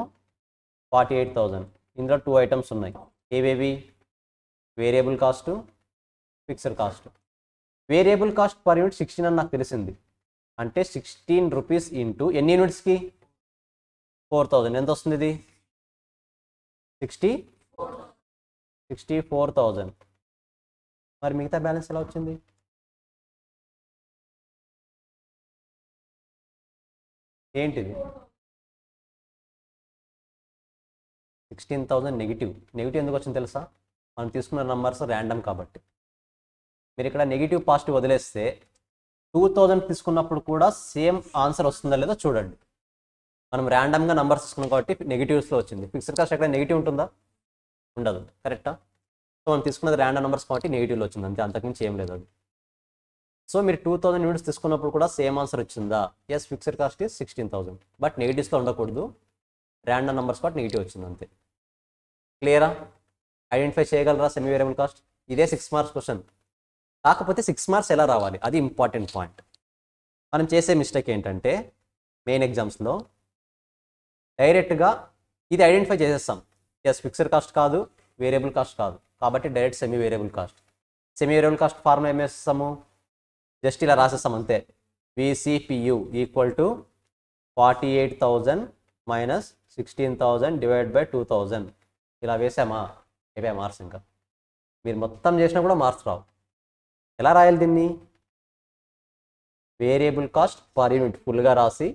ఫార్టీ ఎయిట్ థౌసండ్ ఇందులో టూ ఐటమ్స్ ఉన్నాయి ఏవేవి variable cost fixed cost variable cost per unit sixteen అని నాకు తెలిసింది అంటే సిక్స్టీన్ రూపీస్ ఇంటూ ఎన్ని యూనిట్స్కి ఫోర్ థౌజండ్ ఎంత వస్తుంది ఇది సిక్స్టీ సిక్స్టీ ఫోర్ థౌజండ్ మరి మిగతా బ్యాలెన్స్ ఎలా వచ్చింది ఏంటిది సిక్స్టీన్ థౌజండ్ నెగిటివ్ నెగిటివ్ ఎందుకు వచ్చింది తెలుసా మనం తీసుకున్న నంబర్స్ ర్యాండమ్ కాబట్టి మీరు ఇక్కడ నెగిటివ్ పాజిటివ్ వదిలేస్తే టూ థౌజండ్ తీసుకున్నప్పుడు కూడా సేమ్ ఆన్సర్ వస్తుందా లేదా చూడండి మనం ర్యాండమ్గా నంబర్స్ తీసుకున్నాం కాబట్టి నెగిటివ్స్లో వచ్చింది ఫిక్స్డ్ కాస్ట్ ఎక్కడ నెగిటివ్ ఉంటుందా ఉండదు కరెక్టా సో మనం తీసుకున్నది ర్యాండమ్ నెంబర్స్ కాబట్టి నెగిటివ్లో వచ్చింది అంతే అంతకుమించి ఏం లేదు అది సో మీరు టూ థౌసండ్ యూనిట్స్ తీసుకున్నప్పుడు కూడా సేమ్ ఆన్సర్ వచ్చిందా yes fixed cost sixteen thousand but నెగిటివ్స్లో ఉండకూడదు ర్యాండమ్ నంబర్స్ కాబట్టి నెగిటివ్ వచ్చింది అంతే క్లియరా ఐడెంటిఫై చేయగలరా సెమీ వేరియబుల్ కాస్ట్ ఇదే సిక్స్ మార్క్స్ క్వశ్చన్ కాకపోతే సిక్స్ మార్క్స్ ఎలా రావాలి అది ఇంపార్టెంట్ పాయింట్ మనం చేసే మిస్టేక్ ఏంటంటే మెయిన్ ఎగ్జామ్స్లో డైరెక్ట్గా ఇది ఐడెంటిఫై చేసేస్తాం ఎస్ ఫిక్స్డ్ కాస్ట్ కాదు వేరియబుల్ కాస్ట్ కాదు కాబట్టి direct semi variable cost semi variable cost formula ఏం వేస్తాము జస్ట్ ఇలా రాసేస్తాం అంతే VCPU equal to forty eight thousand minus sixteen thousand divide by two thousand ఇలా వేసామా ఏవే మార్క్స్ ఇంకా మీరు మొత్తం చేసినా కూడా మార్క్స్ రావు ఎలా రాయాలి దీన్ని వేరియబుల్ కాస్ట్ పర్ యూనిట్ ఫుల్గా రాసి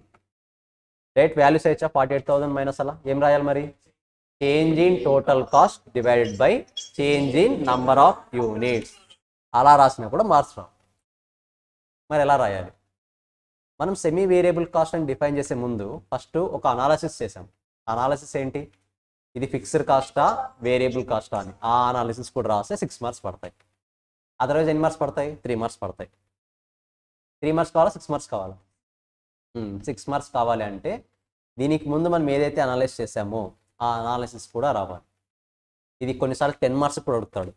రేట్ వాల్యూస్ అయిచ్చా ఫార్టీ ఎయిట్ థౌసండ్ మైనస్ అలా ఏం రాయాలి మరి change in total cost divided by change in number of units అలా రాసినా కూడా మార్క్స్ రావు మరి ఎలా రాయాలి మనం సెమీ వేరియబుల్ కాస్ట్ అని డిఫైన్ చేసే ముందు ఫస్ట్ ఒక అనాలసిస్ చేసాం అనాలసిస్ ఏంటి ఇది ఫిక్స్డ్ కాస్టా వేరియబుల్ కాస్టా అని ఆ అనాలిసిస్ కూడా రాస్తే సిక్స్ మార్క్స్ పడతాయి అదర్వైజ్ ఎన్ని మార్క్స్ పడతాయి త్రీ మార్క్స్ పడతాయి త్రీ మార్క్స్ కావాలా సిక్స్ మార్క్స్ కావాలా సిక్స్ hmm, మార్క్స్ కావాలి అంటే దీనికి ముందు మనం ఏదైతే అనాలిసిస్ చేసామో ఆ అనాలిసిస్ కూడా రావాలి ఇది కొన్నిసార్లు టెన్ మార్క్స్ కూడా అడుగుతాడు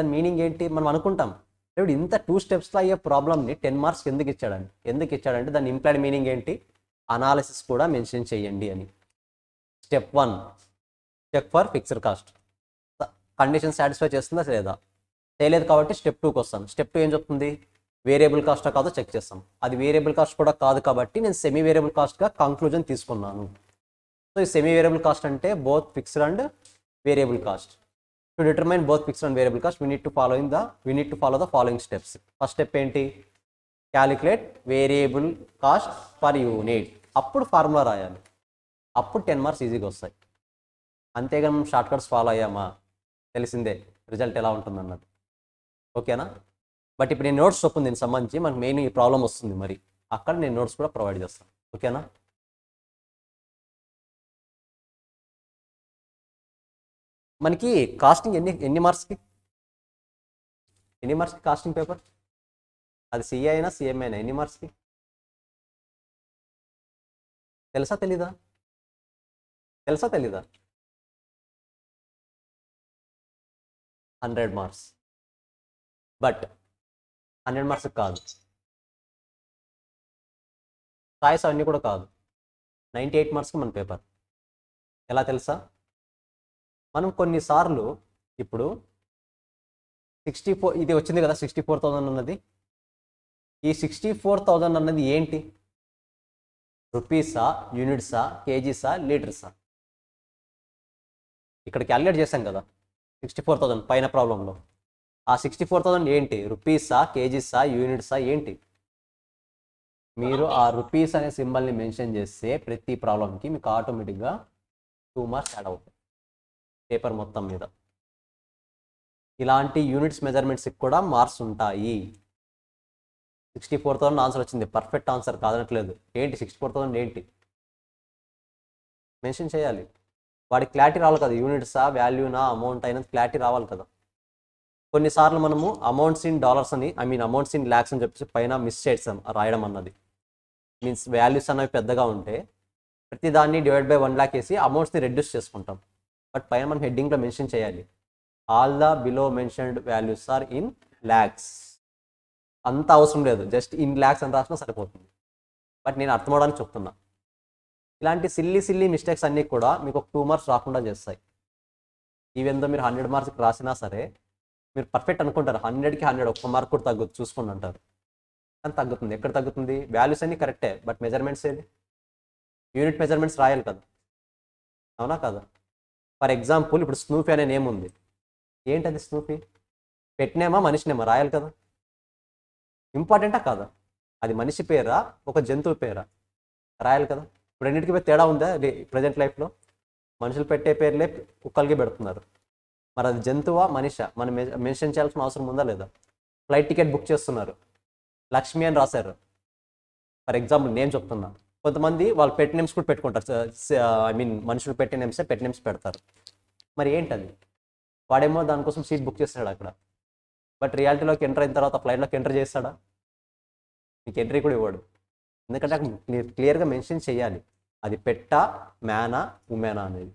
దాని మీనింగ్ ఏంటి మనం అనుకుంటాం ఇప్పుడు ఇంత టూ స్టెప్స్లో అయ్యే ప్రాబ్లమ్ని టెన్ మార్క్స్ ఎందుకు ఇచ్చాడండి ఎందుకు ఇచ్చాడంటే దాని ఇంప్లాయిడ్ మీనింగ్ ఏంటి అనాలిసిస్ కూడా మెన్షన్ చేయండి అని step one check for fixed cost condition satisfy చేస్తుందా లేదా చేయలేదు కాబట్టి స్టెప్ టూకి వస్తాను స్టెప్ టూ ఏం చెప్తుంది వేరియబుల్ కాస్టా కాదో చెక్ చేస్తాం అది వేరియబుల్ కాస్ట్ కూడా కాదు కాబట్టి నేను సెమీ వేరియబుల్ కాస్ట్గా కంక్లూజన్ తీసుకున్నాను సో ఈ సెమీ వేరియబుల్ కాస్ట్ అంటే both fixed and variable cost to determine both fixed and variable cost we need to follow in the we need to follow the following steps first step ఏంటి calculate variable cost per unit అప్పుడు formula రాయాలి అప్పుడు ten marks ఈజీగా వస్తాయి అంతేగాని మనం short cuts follow అయ్యామా తెలిసిందే result ఎలా ఉంటుందన్నది ఓకేనా బట్ ఇప్పుడు నేను నోట్స్ చొప్పుంది దీనికి సంబంధించి మనకు మెయిన్ ఈ ప్రాబ్లం వస్తుంది మరి అక్కడ నేను నోట్స్ కూడా ప్రొవైడ్ చేస్తాను ఓకేనా మనకి కాస్టింగ్ ఎన్ని ఎన్ని మార్క్స్కి ఎన్ని మార్క్స్కి కాస్టింగ్ పేపర్ అది సిఏ అయినా సిఎం అయినా ఎన్ని మార్క్స్కి తెలుసా తెలీదా తెలుసా తెలీదా hundred marks but hundred marks కాదు సాయస్ అవన్నీ కూడా కాదు నైంటీ ఎయిట్ మార్క్స్కి మన పేపర్ ఎలా తెలుసా మనం కొన్నిసార్లు ఇప్పుడు సిక్స్టీ ఫోర్ ఇది వచ్చింది కదా సిక్స్టీ ఫోర్ థౌజండ్ అన్నది ఈ సిక్స్టీ ఫోర్ థౌజండ్ అన్నది ఏంటి రుపీసా యూనిట్సా కేజీసా లీటర్సా ఇక్కడ క్యాలిక్యులేట్ చేశాం కదా సిక్స్టీ ఫోర్ థౌజండ్ పైన ప్రాబ్లంలో ఆ సిక్స్టీ ఫోర్ థౌజండ్ ఏంటి రుపీసా కేజీసా యూనిట్సా ఏంటి మీరు ఆ రుపీస్ అనే సింబల్ని మెన్షన్ చేస్తే ప్రతి ప్రాబ్లంకి మీకు ఆటోమేటిక్గా టూ మార్క్స్ యాడ్ అవుతాయి పేపర్ మొత్తం మీద ఇలాంటి యూనిట్స్ మెజర్మెంట్స్కి కూడా మార్క్స్ ఉంటాయి సిక్స్టీ ఫోర్ థౌసండ్ ఆన్సర్ వచ్చింది పర్ఫెక్ట్ ఆన్సర్ కాదనట్లేదు ఏంటి సిక్స్టీ ఫోర్ థౌసండ్ ఏంటి మెన్షన్ చేయాలి వాడి క్లారిటీ రావాలి కదా యూనిట్సా వాల్యూనా అమౌంట్ అయినది క్లారిటీ రావాలి కదా కొన్నిసార్లు మనము అమౌంట్స్ ఇన్ డాలర్స్ అని I mean amounts in lakhs అని చెప్పేసి పైన మిస్ చేస్తాం రాయడం అన్నది మీన్స్ వాల్యూస్ అనేవి పెద్దగా ఉంటే ప్రతిదాన్ని డివైడ్ బై వన్ ల్యాక్ వేసి అమౌంట్స్ని రెడ్యూస్ చేసుకుంటాం బట్ పైన మనం హెడ్డింగ్లో మెన్షన్ చేయాలి all the below mentioned values are in lakhs అంత అవసరం లేదు జస్ట్ ఇన్ ల్యాక్స్ అని రాసినా సరిపోతుంది బట్ నేను అర్థం అవడానికి చెప్తున్నా ఇలాంటి సిల్లి సిల్లి మిస్టేక్స్ అన్నీ కూడా మీకు ఒక టూ మార్క్స్ రాకుండా చేస్తాయి ఈవెందో మీరు హండ్రెడ్ మార్క్స్కి రాసినా సరే మీరు పర్ఫెక్ట్ అనుకుంటారు హండ్రెడ్కి హండ్రెడ్ ఒక్క మార్క్ కూడా తగ్గుతుంది చూసుకోండి అంటారు కానీ తగ్గుతుంది ఎక్కడ తగ్గుతుంది వాల్యూస్ అన్నీ కరెక్టే బట్ మెజర్మెంట్స్ ఏది యూనిట్ మెజర్మెంట్స్ రాయాలి కదా అవునా కదా ఫర్ ఎగ్జాంపుల్ ఇప్పుడు స్నూఫీ అనే నేమ్ ఉంది ఏంటది స్నూఫీ పెట్టినేమా మనిషినేమా రాయాలి కదా ఇంపార్టెంటా కాదా అది మనిషి పేరా ఒక జంతువు పేరా రాయాలి కదా ఇప్పుడు రెండింటికి తేడా ఉందా ప్రజెంట్ లైఫ్లో మనుషులు పెట్టే పేర్లే కుక్కలకి పెడుతున్నారు మరి అది జంతువా మనిష మనం మెన్షన్ చేయాల్సిన అవసరం ఉందా లేదా ఫ్లైట్ టికెట్ బుక్ చేస్తున్నారు లక్ష్మి అని రాశారు ఫర్ ఎగ్జాంపుల్ నేను చెప్తున్నాను కొంతమంది వాళ్ళు పెట్ నేమ్స్ కూడా పెట్టుకుంటారు ఐ మీన్ మనుషులు పెట్టే నేమ్సే పెట్ నేమ్స్ పెడతారు మరి ఏంటది వాడేమో దానికోసం సీట్ బుక్ చేస్తాడు అక్కడ బట్ రియాలిటీలోకి ఎంటర్ అయిన తర్వాత ఫ్లైట్లోకి ఎంటర్ చేస్తాడా మీకు ఎంట్రీ కూడా ఇవ్వడు ఎందుకంటే అక్కడ మీరు క్లియర్గా మెన్షన్ చేయాలి అది పెట్టా మేనా ఉమెనా అనేది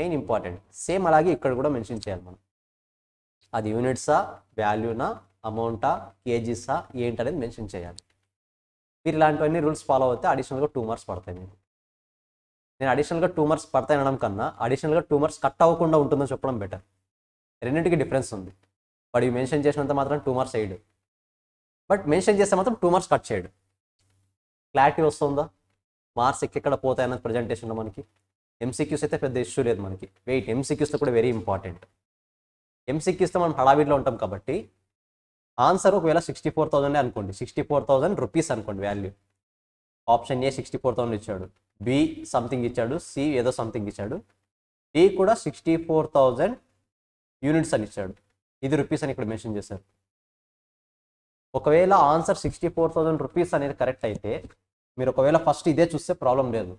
మెయిన్ ఇంపార్టెంట్ సేమ్ అలాగే ఇక్కడ కూడా మెన్షన్ చేయాలి మనం అది యూనిట్సా వాల్యూనా అమౌంటా కేజీసా ఏంటనేది మెన్షన్ చేయాలి మీరు ఇలాంటివన్నీ రూల్స్ ఫాలో అవుతే అడిషనల్గా టూ మార్క్స్ పడతాయి మీకు నేను అడిషనల్గా టూ మార్క్స్ పడతాయి అనడం కన్నా అడిషనల్గా టూ మార్క్స్ కట్ అవ్వకుండా ఉంటుందని చెప్పడం బెటర్ రెండింటికి డిఫరెన్స్ ఉంది బట్ ఇవి మెన్షన్ చేసినంత మాత్రం టూ మార్క్స్ వేయడు బట్ మెన్షన్ చేస్తే మాత్రం టూ మార్క్స్ కట్ చేయడు క్లారిటీ వస్తుందా మార్క్స్ ఎక్కడ పోతాయన్నది ప్రజెంటేషన్లో మనకి ఎంసీక్యూస్ అయితే పెద్ద ఇష్యూ లేదు మనకి వెయిట్ ఎంసీక్యూస్లో కూడా వెరీ ఇంపార్టెంట్ ఎంసీక్యూస్తో మనం హడావిడిలో ఉంటాం కాబట్టి ఆన్సర్ ఒకవేళ సిక్స్టీ ఫోర్ థౌసండ్ అనుకోండి సిక్స్టీ ఫోర్ థౌసండ్ రూపీస్ అనుకోండి value option A sixty four thousand ఇచ్చాడు బి సంథింగ్ ఇచ్చాడు సి ఏదో సంథింగ్ ఇచ్చాడు డి కూడా సిక్స్టీ ఫోర్ థౌజండ్ యూనిట్స్ అని ఇచ్చాడు ఇది రూపీస్ అని ఇక్కడ మెన్షన్ చేశారు ఒకవేళ answer sixty four thousand rupees అనేది కరెక్ట్ అయితే మీరు ఒకవేళ ఫస్ట్ ఇదే చూస్తే ప్రాబ్లం లేదు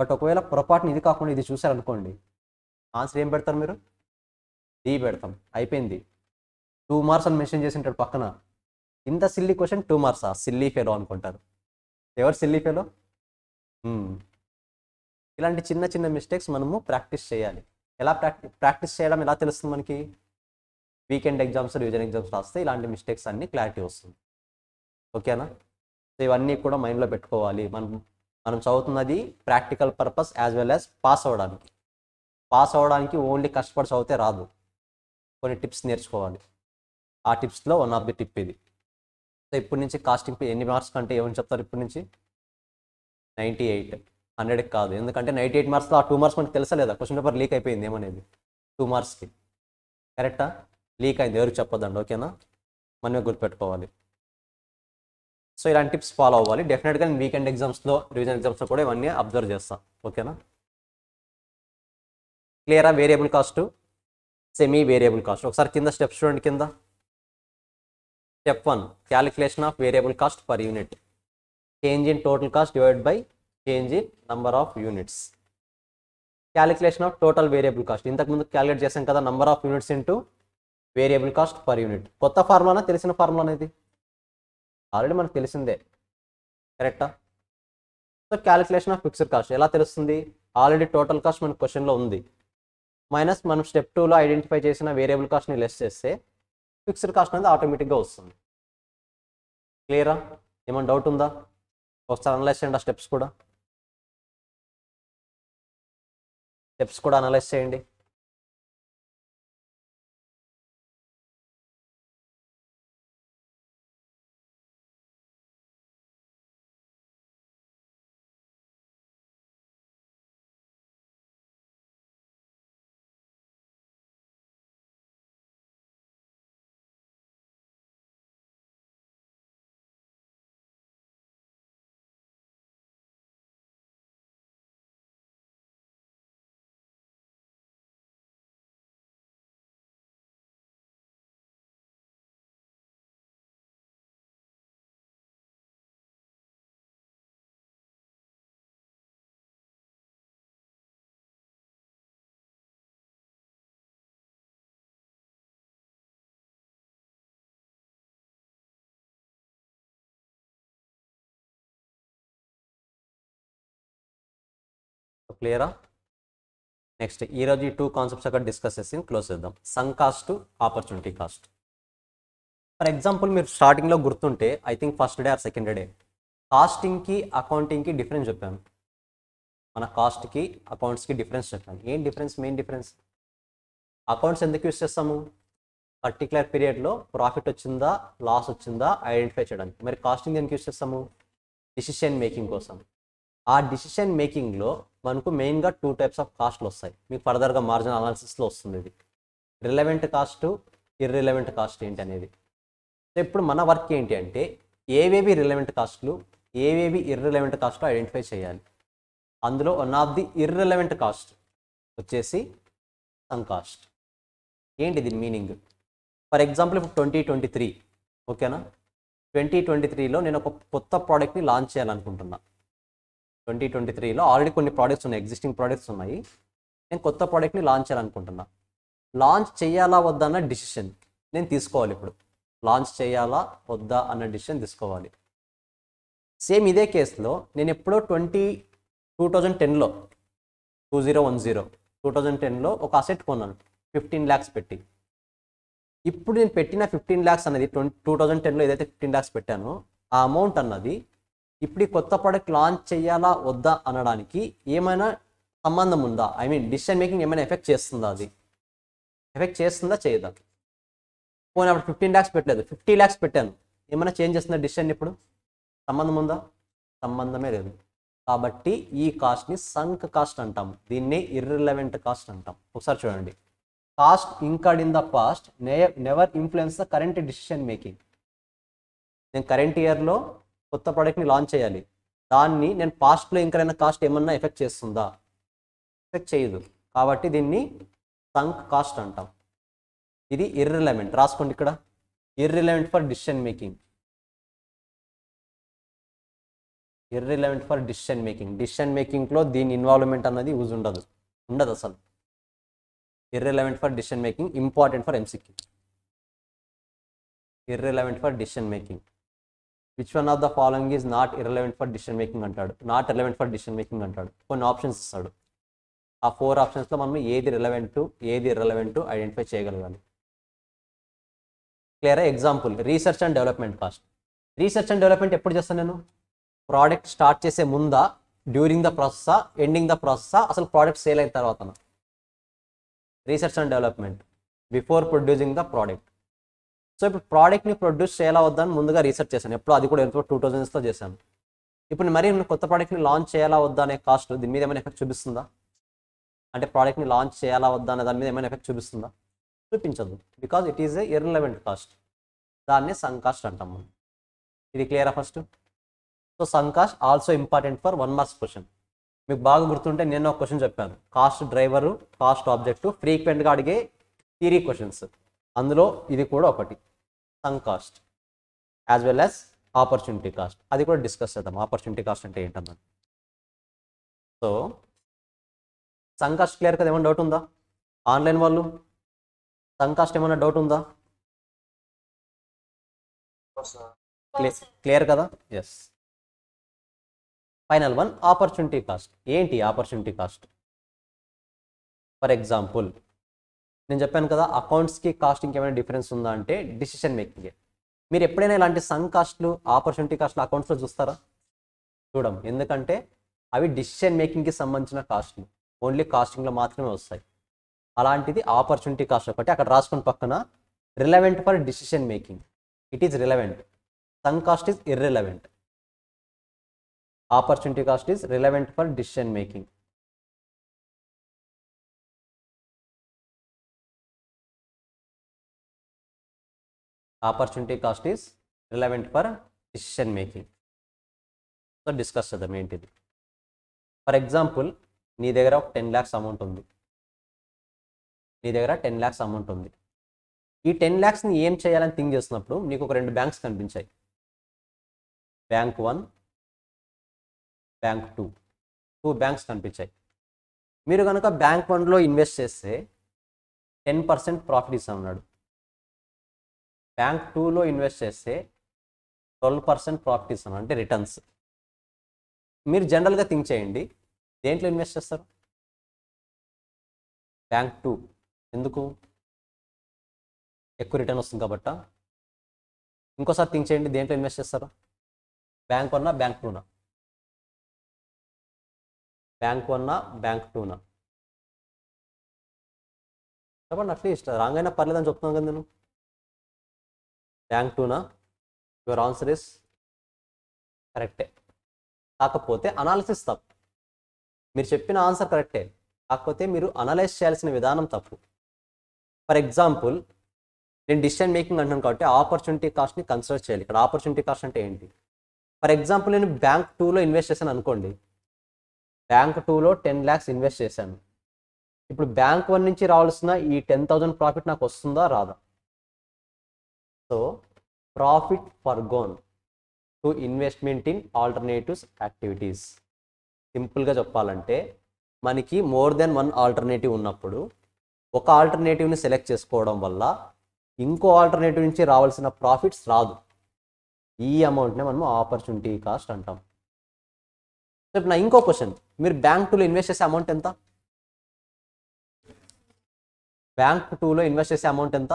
బట్ ఒకవేళ పొరపాటుని ఇది కాకుండా ఇది చూసారనుకోండి ఆన్సర్ ఏం పెడతారు మీరు డి పెడతాం అయిపోయింది టూ మార్క్స్ అని మెన్షన్ చేసి ఉంటాడు పక్కన ఇంత సిల్లీ క్వశ్చన్ టూ మార్క్స్ ఆ సిల్లీ ఫెలో అనుకుంటారు ఎవరు సిల్లీ ఫెలో ఇలాంటి చిన్న చిన్న మిస్టేక్స్ మనము ప్రాక్టీస్ చేయాలి ఎలా ప్రాక్టీస్ ప్రాక్టీస్ చేయడం ఎలా తెలుస్తుంది మనకి వీకెండ్ ఎగ్జామ్స్ రివిజన్ ఎగ్జామ్స్ రాస్తే ఇలాంటి మిస్టేక్స్ అన్నీ క్లారిటీ వస్తుంది ఓకేనా సో ఇవన్నీ కూడా మైండ్లో పెట్టుకోవాలి మనం మనం చదువుతున్నది practical purpose as well as pass అవ్వడానికి పాస్ అవ్వడానికి ఓన్లీ కష్టపడి చదివితే రాదు కొన్ని టిప్స్ నేర్చుకోవాలి ఆ టిప్స్లో వన్ ఆఫ్ ది టిప్ ఇది సో ఇప్పటి నుంచి కాస్టింగ్ ఎన్ని మార్క్స్ కంటే ఏమని చెప్తారు ఇప్పటి నుంచి నైంటీ ఎయిట్ హండ్రెడ్కి కాదు ఎందుకంటే నైంటీ ఎయిట్ మార్క్స్లో ఆ టూ మార్క్స్ మనకి తెలుసా లేదా క్వశ్చన్ పేపర్ లీక్ అయిపోయింది ఏమనేది టూ మార్క్స్కి కరెక్టా లీక్ అయింది ఎవరికి చెప్పొద్దండి ఓకేనా మనమే గుర్తుపెట్టుకోవాలి సో ఇలాంటి టిప్స్ ఫాలో అవ్వాలి డెఫినెట్గా నేను వీకెండ్ ఎగ్జామ్స్లో రివిజన్ ఎగ్జామ్స్లో కూడా ఇవన్నీ అబ్జర్వ్ చేస్తా ఓకేనా క్లియరా variable cost semi variable cost ఒకసారి కింద స్టెప్స్ చూడండి కింద step one calculation of variable cost per unit change in total cost divide by change in number of units calculation of total variable cost ఇంతకుముందు calculate చేసాం కదా number of units into variable cost per unit కొత్త ఫార్ములానా తెలిసిన formula అనేది already మనకు తెలిసిందే కరెక్టా so calculation of fixed cost ఎలా తెలుస్తుంది ఆల్రెడీ టోటల్ కాస్ట్ మన క్వశ్చన్లో ఉంది మైనస్ మనం స్టెప్ టూలో ఐడెంటిఫై చేసిన వేరియబుల్ కాస్ట్ని లెస్ చేస్తే ఫిక్స్డ్ కాస్ట్ అనేది ఆటోమేటిక్గా వస్తుంది క్లియరా ఏమైనా డౌట్ ఉందా ఒకసారి అనలైజ్ చేయండి ఆ స్టెప్స్ కూడా స్టెప్స్ కూడా అనలైజ్ చేయండి క్లియరా నెక్స్ట్ ఈరోజు ఈ టూ కాన్సెప్ట్స్ అక్కడ డిస్కస్ చేసి క్లోజ్ చేద్దాం sunk cost opportunity cost for example మీరు స్టార్టింగ్లో గుర్తుంటే I think first day or second day కాస్టింగ్కి అకౌంటింగ్కి డిఫరెన్స్ చెప్పాను మన కాస్ట్కి అకౌంట్స్కి డిఫరెన్స్ చెప్పాను ఏం డిఫరెన్స్ మెయిన్ డిఫరెన్స్ అకౌంట్స్ ఎందుకు యూస్ చేస్తాము పర్టికులర్ పీరియడ్లో ప్రాఫిట్ వచ్చిందా లాస్ వచ్చిందా ఐడెంటిఫై చేయడానికి మరి కాస్టింగ్ ఎందుకు యూస్ చేస్తాము డిసిషన్ మేకింగ్ కోసం ఆ డిసిషన్ మేకింగ్లో మనకు మెయిన్గా టూ టైప్స్ ఆఫ్ కాస్ట్లు వస్తాయి మీకు ఫర్దర్గా మార్జిన్ అనాలిసిస్లో వస్తుంది ఇది రిలవెంట్ కాస్ట్ ఇర్రిలవెంట్ కాస్ట్ ఏంటి అనేది సో ఇప్పుడు మన వర్క్ ఏంటి అంటే ఏవేవి రిలవెంట్ కాస్ట్లు ఏవేవి ఇర్రిలవెంట్ కాస్ట్లు ఐడెంటిఫై చేయాలి అందులో one of the irrelevant cost వచ్చేసి సమ్ కాస్ట్ ఏంటి దీని మీనింగ్ ఫర్ ఎగ్జాంపుల్ ఇప్పుడు ట్వంటీ ట్వంటీ త్రీ ఓకేనా ట్వంటీ ట్వంటీ త్రీలో నేను ఒక కొత్త ప్రోడక్ట్ని లాంచ్ చేయాలనుకుంటున్నాను ట్వంటీ ట్వంటీ త్రీలో ఆల్రెడీ కొన్ని ప్రోడక్ట్స్ ఉన్నాయి ఎగ్జిస్టింగ్ ప్రోడక్ట్స్ ఉన్నాయి నేను కొత్త ప్రోడక్ట్ని లాంచ్ చేయాలనుకుంటున్నా లాంచ్ చేయాలా వద్దా అన్న డిసిషన్ నేను తీసుకోవాలి ఇప్పుడు లాంచ్ చేయాలా వద్దా అన్న డిసిషన్ తీసుకోవాలి సేమ్ ఇదే కేసులో నేను ఎప్పుడో ట్వంటీ టూ థౌజండ్ టెన్లో two zero one zero two thousand టెన్లో ఒక అసెట్ కొన్నాను ఫిఫ్టీన్ ల్యాక్స్ పెట్టి ఇప్పుడు నేను పెట్టిన ఫిఫ్టీన్ ల్యాక్స్ అనేది ట్వంటీ టూ థౌజండ్ టెన్లో ఏదైతే ఫిఫ్టీన్ ల్యాక్స్ పెట్టానో ఆ అమౌంట్ అన్నది ఇప్పుడు ఈ కొత్త ప్రోడక్ట్ లాంచ్ చేయాలా వద్దా అనడానికి ఏమైనా సంబంధం ఉందా ఐ మీన్ డిసిషన్ మేకింగ్ ఏమైనా ఎఫెక్ట్ చేస్తుందా అది ఎఫెక్ట్ చేస్తుందా చేయదా పోనీ అప్పుడు ఫిఫ్టీన్ ల్యాక్స్ పెట్టలేదు ఫిఫ్టీ ల్యాక్స్ పెట్టాను ఏమైనా చేంజ్ చేస్తుందా డిసిషన్ ఇప్పుడు సంబంధం ఉందా సంబంధమే లేదు కాబట్టి ఈ కాస్ట్ని సంక్ కాస్ట్ అంటాం దీన్ని ఇర్రిలవెంట్ కాస్ట్ అంటాం ఒకసారి చూడండి కాస్ట్ ఇంకా in the past never influence the current decision making నేను కరెంట్ ఇయర్లో కొత్త ప్రోడక్ట్ని లాంచ్ చేయాలి దాన్ని నేను పాస్ట్లో ఇంకర్ కాస్ట్ ఏమన్నా ఎఫెక్ట్ చేస్తుందా ఎఫెక్ట్ చేయదు కాబట్టి దీన్ని సంక్ కాస్ట్ అంటాం ఇది ఇర్రిలవెంట్ రాసుకోండి ఇక్కడ irrelevant for decision making irrelevant for decision making decision మేకింగ్లో దీని ఇన్వాల్వ్మెంట్ అన్నది యూజ్ ఉండదు ఉండదు అసలు irrelevant for decision making important for MCQ irrelevant for decision making which one of the following is not irrelevant for decision making అంటాడు not relevant for decision making అంటాడు కొన్ని options ఇస్తాడు ఆ ఫోర్ ఆప్షన్స్లో మనం ఏది రిలవెంట్ ఏది ఇరలవెంట్ ఐడెంటిఫై చేయగలగాలి clear example research and development cost research and development ఎప్పుడు చేస్తాను నేను ప్రోడక్ట్ స్టార్ట్ చేసే ముందా డ్యూరింగ్ ద ప్రాసెసా ఎండింగ్ ద ప్రాసెసా అసలు ప్రోడక్ట్ సేల్ అయిన తర్వాత research and development before producing the product so ఇప్పుడు ప్రోడక్ట్ని ప్రొడ్యూస్ చేయాలా వద్దని ముందుగా రీసెర్చ్ చేశాను ఎప్పుడు అది కూడా ఎంతో టూ థౌజండ్స్లో చేశాను ఇప్పుడు మరి కొత్త ప్రోడక్ట్ని లాంచ్ చేయాలా వద్దా అనే కాస్ట్ దీని మీద ఏమైనా ఎఫెక్ట్ చూపిస్తుందా అంటే ప్రోడక్ట్ని లాంచ్ చేయాలా వద్దా అనే దాని మీద ఏమైనా ఎఫెక్ట్ చూపిస్తుందా చూపించదు because it is uh irrelevant cost దాన్ని సంగ్ కాస్ట్ అంటాం మనం ఇది క్లియరా first so sunk cost also important for one marks question మీకు బాగా గుర్తుంటే నేను ఒక క్వశ్చన్ చెప్పాను కాస్ట్ డ్రైవరు కాస్ట్ ఆబ్జెక్టు ఫ్రీక్వెంట్గా అడిగే థీరీ క్వశ్చన్స్ అందులో ఇది కూడా ఒకటి sunk cost as well as opportunity cost అది కూడా డిస్కస్ చేద్దాం ఆపర్చునిటీ కాస్ట్ అంటే ఏంటన్నది సో సంక్ కాస్ట్ క్లియర్ కదా ఏమైనా డౌట్ ఉందా ఆన్లైన్ వాళ్ళు సంక్ కాస్ట్ ఏమైనా డౌట్ ఉందా క్లియర్ కదా yes final one opportunity cost ఏంటి ఆపర్చునిటీ కాస్ట్ ఫర్ ఎగ్జాంపుల్ నేను చెప్పాను కదా అకౌంట్స్కి కాస్టింగ్కి ఏమైనా డిఫరెన్స్ ఉందా అంటే డిసిషన్ మేకింగ్ మీరు ఎప్పుడైనా ఇలాంటి సన్ కాస్ట్లు ఆపర్చునిటీ కాస్ట్లు అకౌంట్స్లో చూస్తారా చూడం ఎందుకంటే అవి డిసిషన్ మేకింగ్కి సంబంధించిన కాస్ట్లు ఓన్లీ కాస్టింగ్లో మాత్రమే వస్తాయి అలాంటిది ఆపర్చునిటీ కాస్ట్ ఒకటి అక్కడ రాసుకుని పక్కన relevant for decision making it is relevant sunk cost is irrelevant opportunity cost is relevant for decision making opportunity cost is relevant for decision making so discuss చేద్దాం ఏంటిది ఫర్ ఎగ్జాంపుల్ నీ దగ్గర ఒక ten lakhs amount ఉంది నీ దగ్గర ten lakhs amount ఉంది ఈ టెన్ ల్యాక్స్ని ఏం చేయాలని థింక్ చేసినప్పుడు నీకు ఒక రెండు బ్యాంక్స్ కనిపించాయి bank one bank two two banks కనిపించాయి మీరు కనుక బ్యాంక్ వన్లో ఇన్వెస్ట్ చేస్తే టెన్ పర్సెంట్ ప్రాఫిట్ ఇస్తామన్నాడు ట్యాంక్ టూలో ఇన్వెస్ట్ చేస్తే ట్వెల్వ్ పర్సెంట్ ప్రాఫిట్ ఇస్తున్నాం అంటే రిటర్న్స్ మీరు జనరల్గా థింక్ చేయండి దేంట్లో ఇన్వెస్ట్ చేస్తారు ట్యాంక్ టూ ఎందుకు ఎక్కువ రిటర్న్ వస్తుంది కాబట్టి ఇంకోసారి థింక్ చేయండి దేంట్లో ఇన్వెస్ట్ చేస్తారు బ్యాంక్ వన్నా బ్యాంక్ టూనా బ్యాంక్ వన్నా బ్యాంక్ టూనా చెప్పండి అట్లీస్ట్ రాంగ్ అయినా పర్లేదని చెప్తున్నాను కదా నేను బ్యాంక్ టూనా యువర్ ఆన్సర్ ఇస్ కరెక్టే కాకపోతే అనాలిసిస్ తప్పు మీరు చెప్పిన ఆన్సర్ కరెక్టే కాకపోతే మీరు అనలైజ్ చేయాల్సిన విధానం తప్పు ఫర్ ఎగ్జాంపుల్ నేను డిసిషన్ మేకింగ్ అంటున్నాను కాబట్టి ఆపర్చునిటీ కాస్ట్ని కన్సిడర్ చేయాలి ఇక్కడ ఆపర్చునిటీ కాస్ట్ అంటే ఏంటి ఫర్ ఎగ్జాంపుల్ నేను బ్యాంక్ టూలో ఇన్వెస్ట్ చేశాను అనుకోండి బ్యాంక్ టూలో టెన్ ల్యాక్స్ ఇన్వెస్ట్ చేశాను ఇప్పుడు బ్యాంక్ వన్ నుంచి రావాల్సిన ఈ టెన్ థౌజండ్ ప్రాఫిట్ నాకు వస్తుందా రాదా so profit gone to investment in alternatives activities సింపుల్గా చెప్పాలంటే మనకి మోర్ దెన్ వన్ ఆల్టర్నేటివ్ ఉన్నప్పుడు ఒక ఆల్టర్నేటివ్ని సెలెక్ట్ చేసుకోవడం వల్ల ఇంకో ఆల్టర్నేటివ్ నుంచి రావాల్సిన ప్రాఫిట్స్ రాదు ఈ అమౌంట్నే మనం ఆపర్చునిటీ కాస్ట్ అంటాం రేపు నా ఇంకో క్వశ్చన్ మీరు బ్యాంక్ టూలో ఇన్వెస్ట్ చేసే అమౌంట్ ఎంత బ్యాంక్ టూలో ఇన్వెస్ట్ చేసే అమౌంట్ ఎంత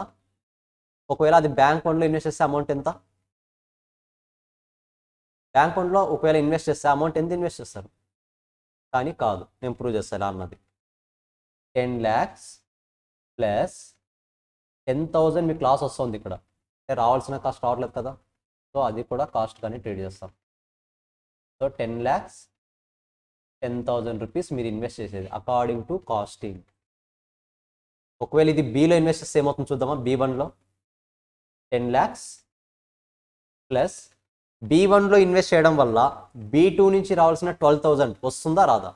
ఒకవేళ అది బ్యాంక్ అకౌంట్లో ఇన్వెస్ట్ చేస్తే అమౌంట్ ఎంత బ్యాంక్ అకౌంట్లో ఒకవేళ ఇన్వెస్ట్ చేస్తే అమౌంట్ ఎంత ఇన్వెస్ట్ చేస్తారు కానీ కాదు నేను ప్రూవ్ చేస్తాను అన్నది ten lakhs plus ten thousand మీకు లాస్ వస్తుంది ఇక్కడ రావాల్సిన కాస్ట్ రావట్లేదు కదా సో అది కూడా కాస్ట్ కానీ ట్రేడ్ చేస్తాం so ten lakhs ten thousand rupees మీరు ఇన్వెస్ట్ చేసేది అకార్డింగ్ టు కాస్టింగ్ ఒకవేళ ఇది బీలో ఇన్వెస్ట్ చేస్తే ఏమవుతుంది చూద్దామా బీ వన్లో టెన్ ల్యాక్స్ ప్లస్ బీ వన్లో ఇన్వెస్ట్ చేయడం వల్ల బి టూ నుంచి రావాల్సిన ట్వెల్వ్ థౌజండ్ వస్తుందా రాదా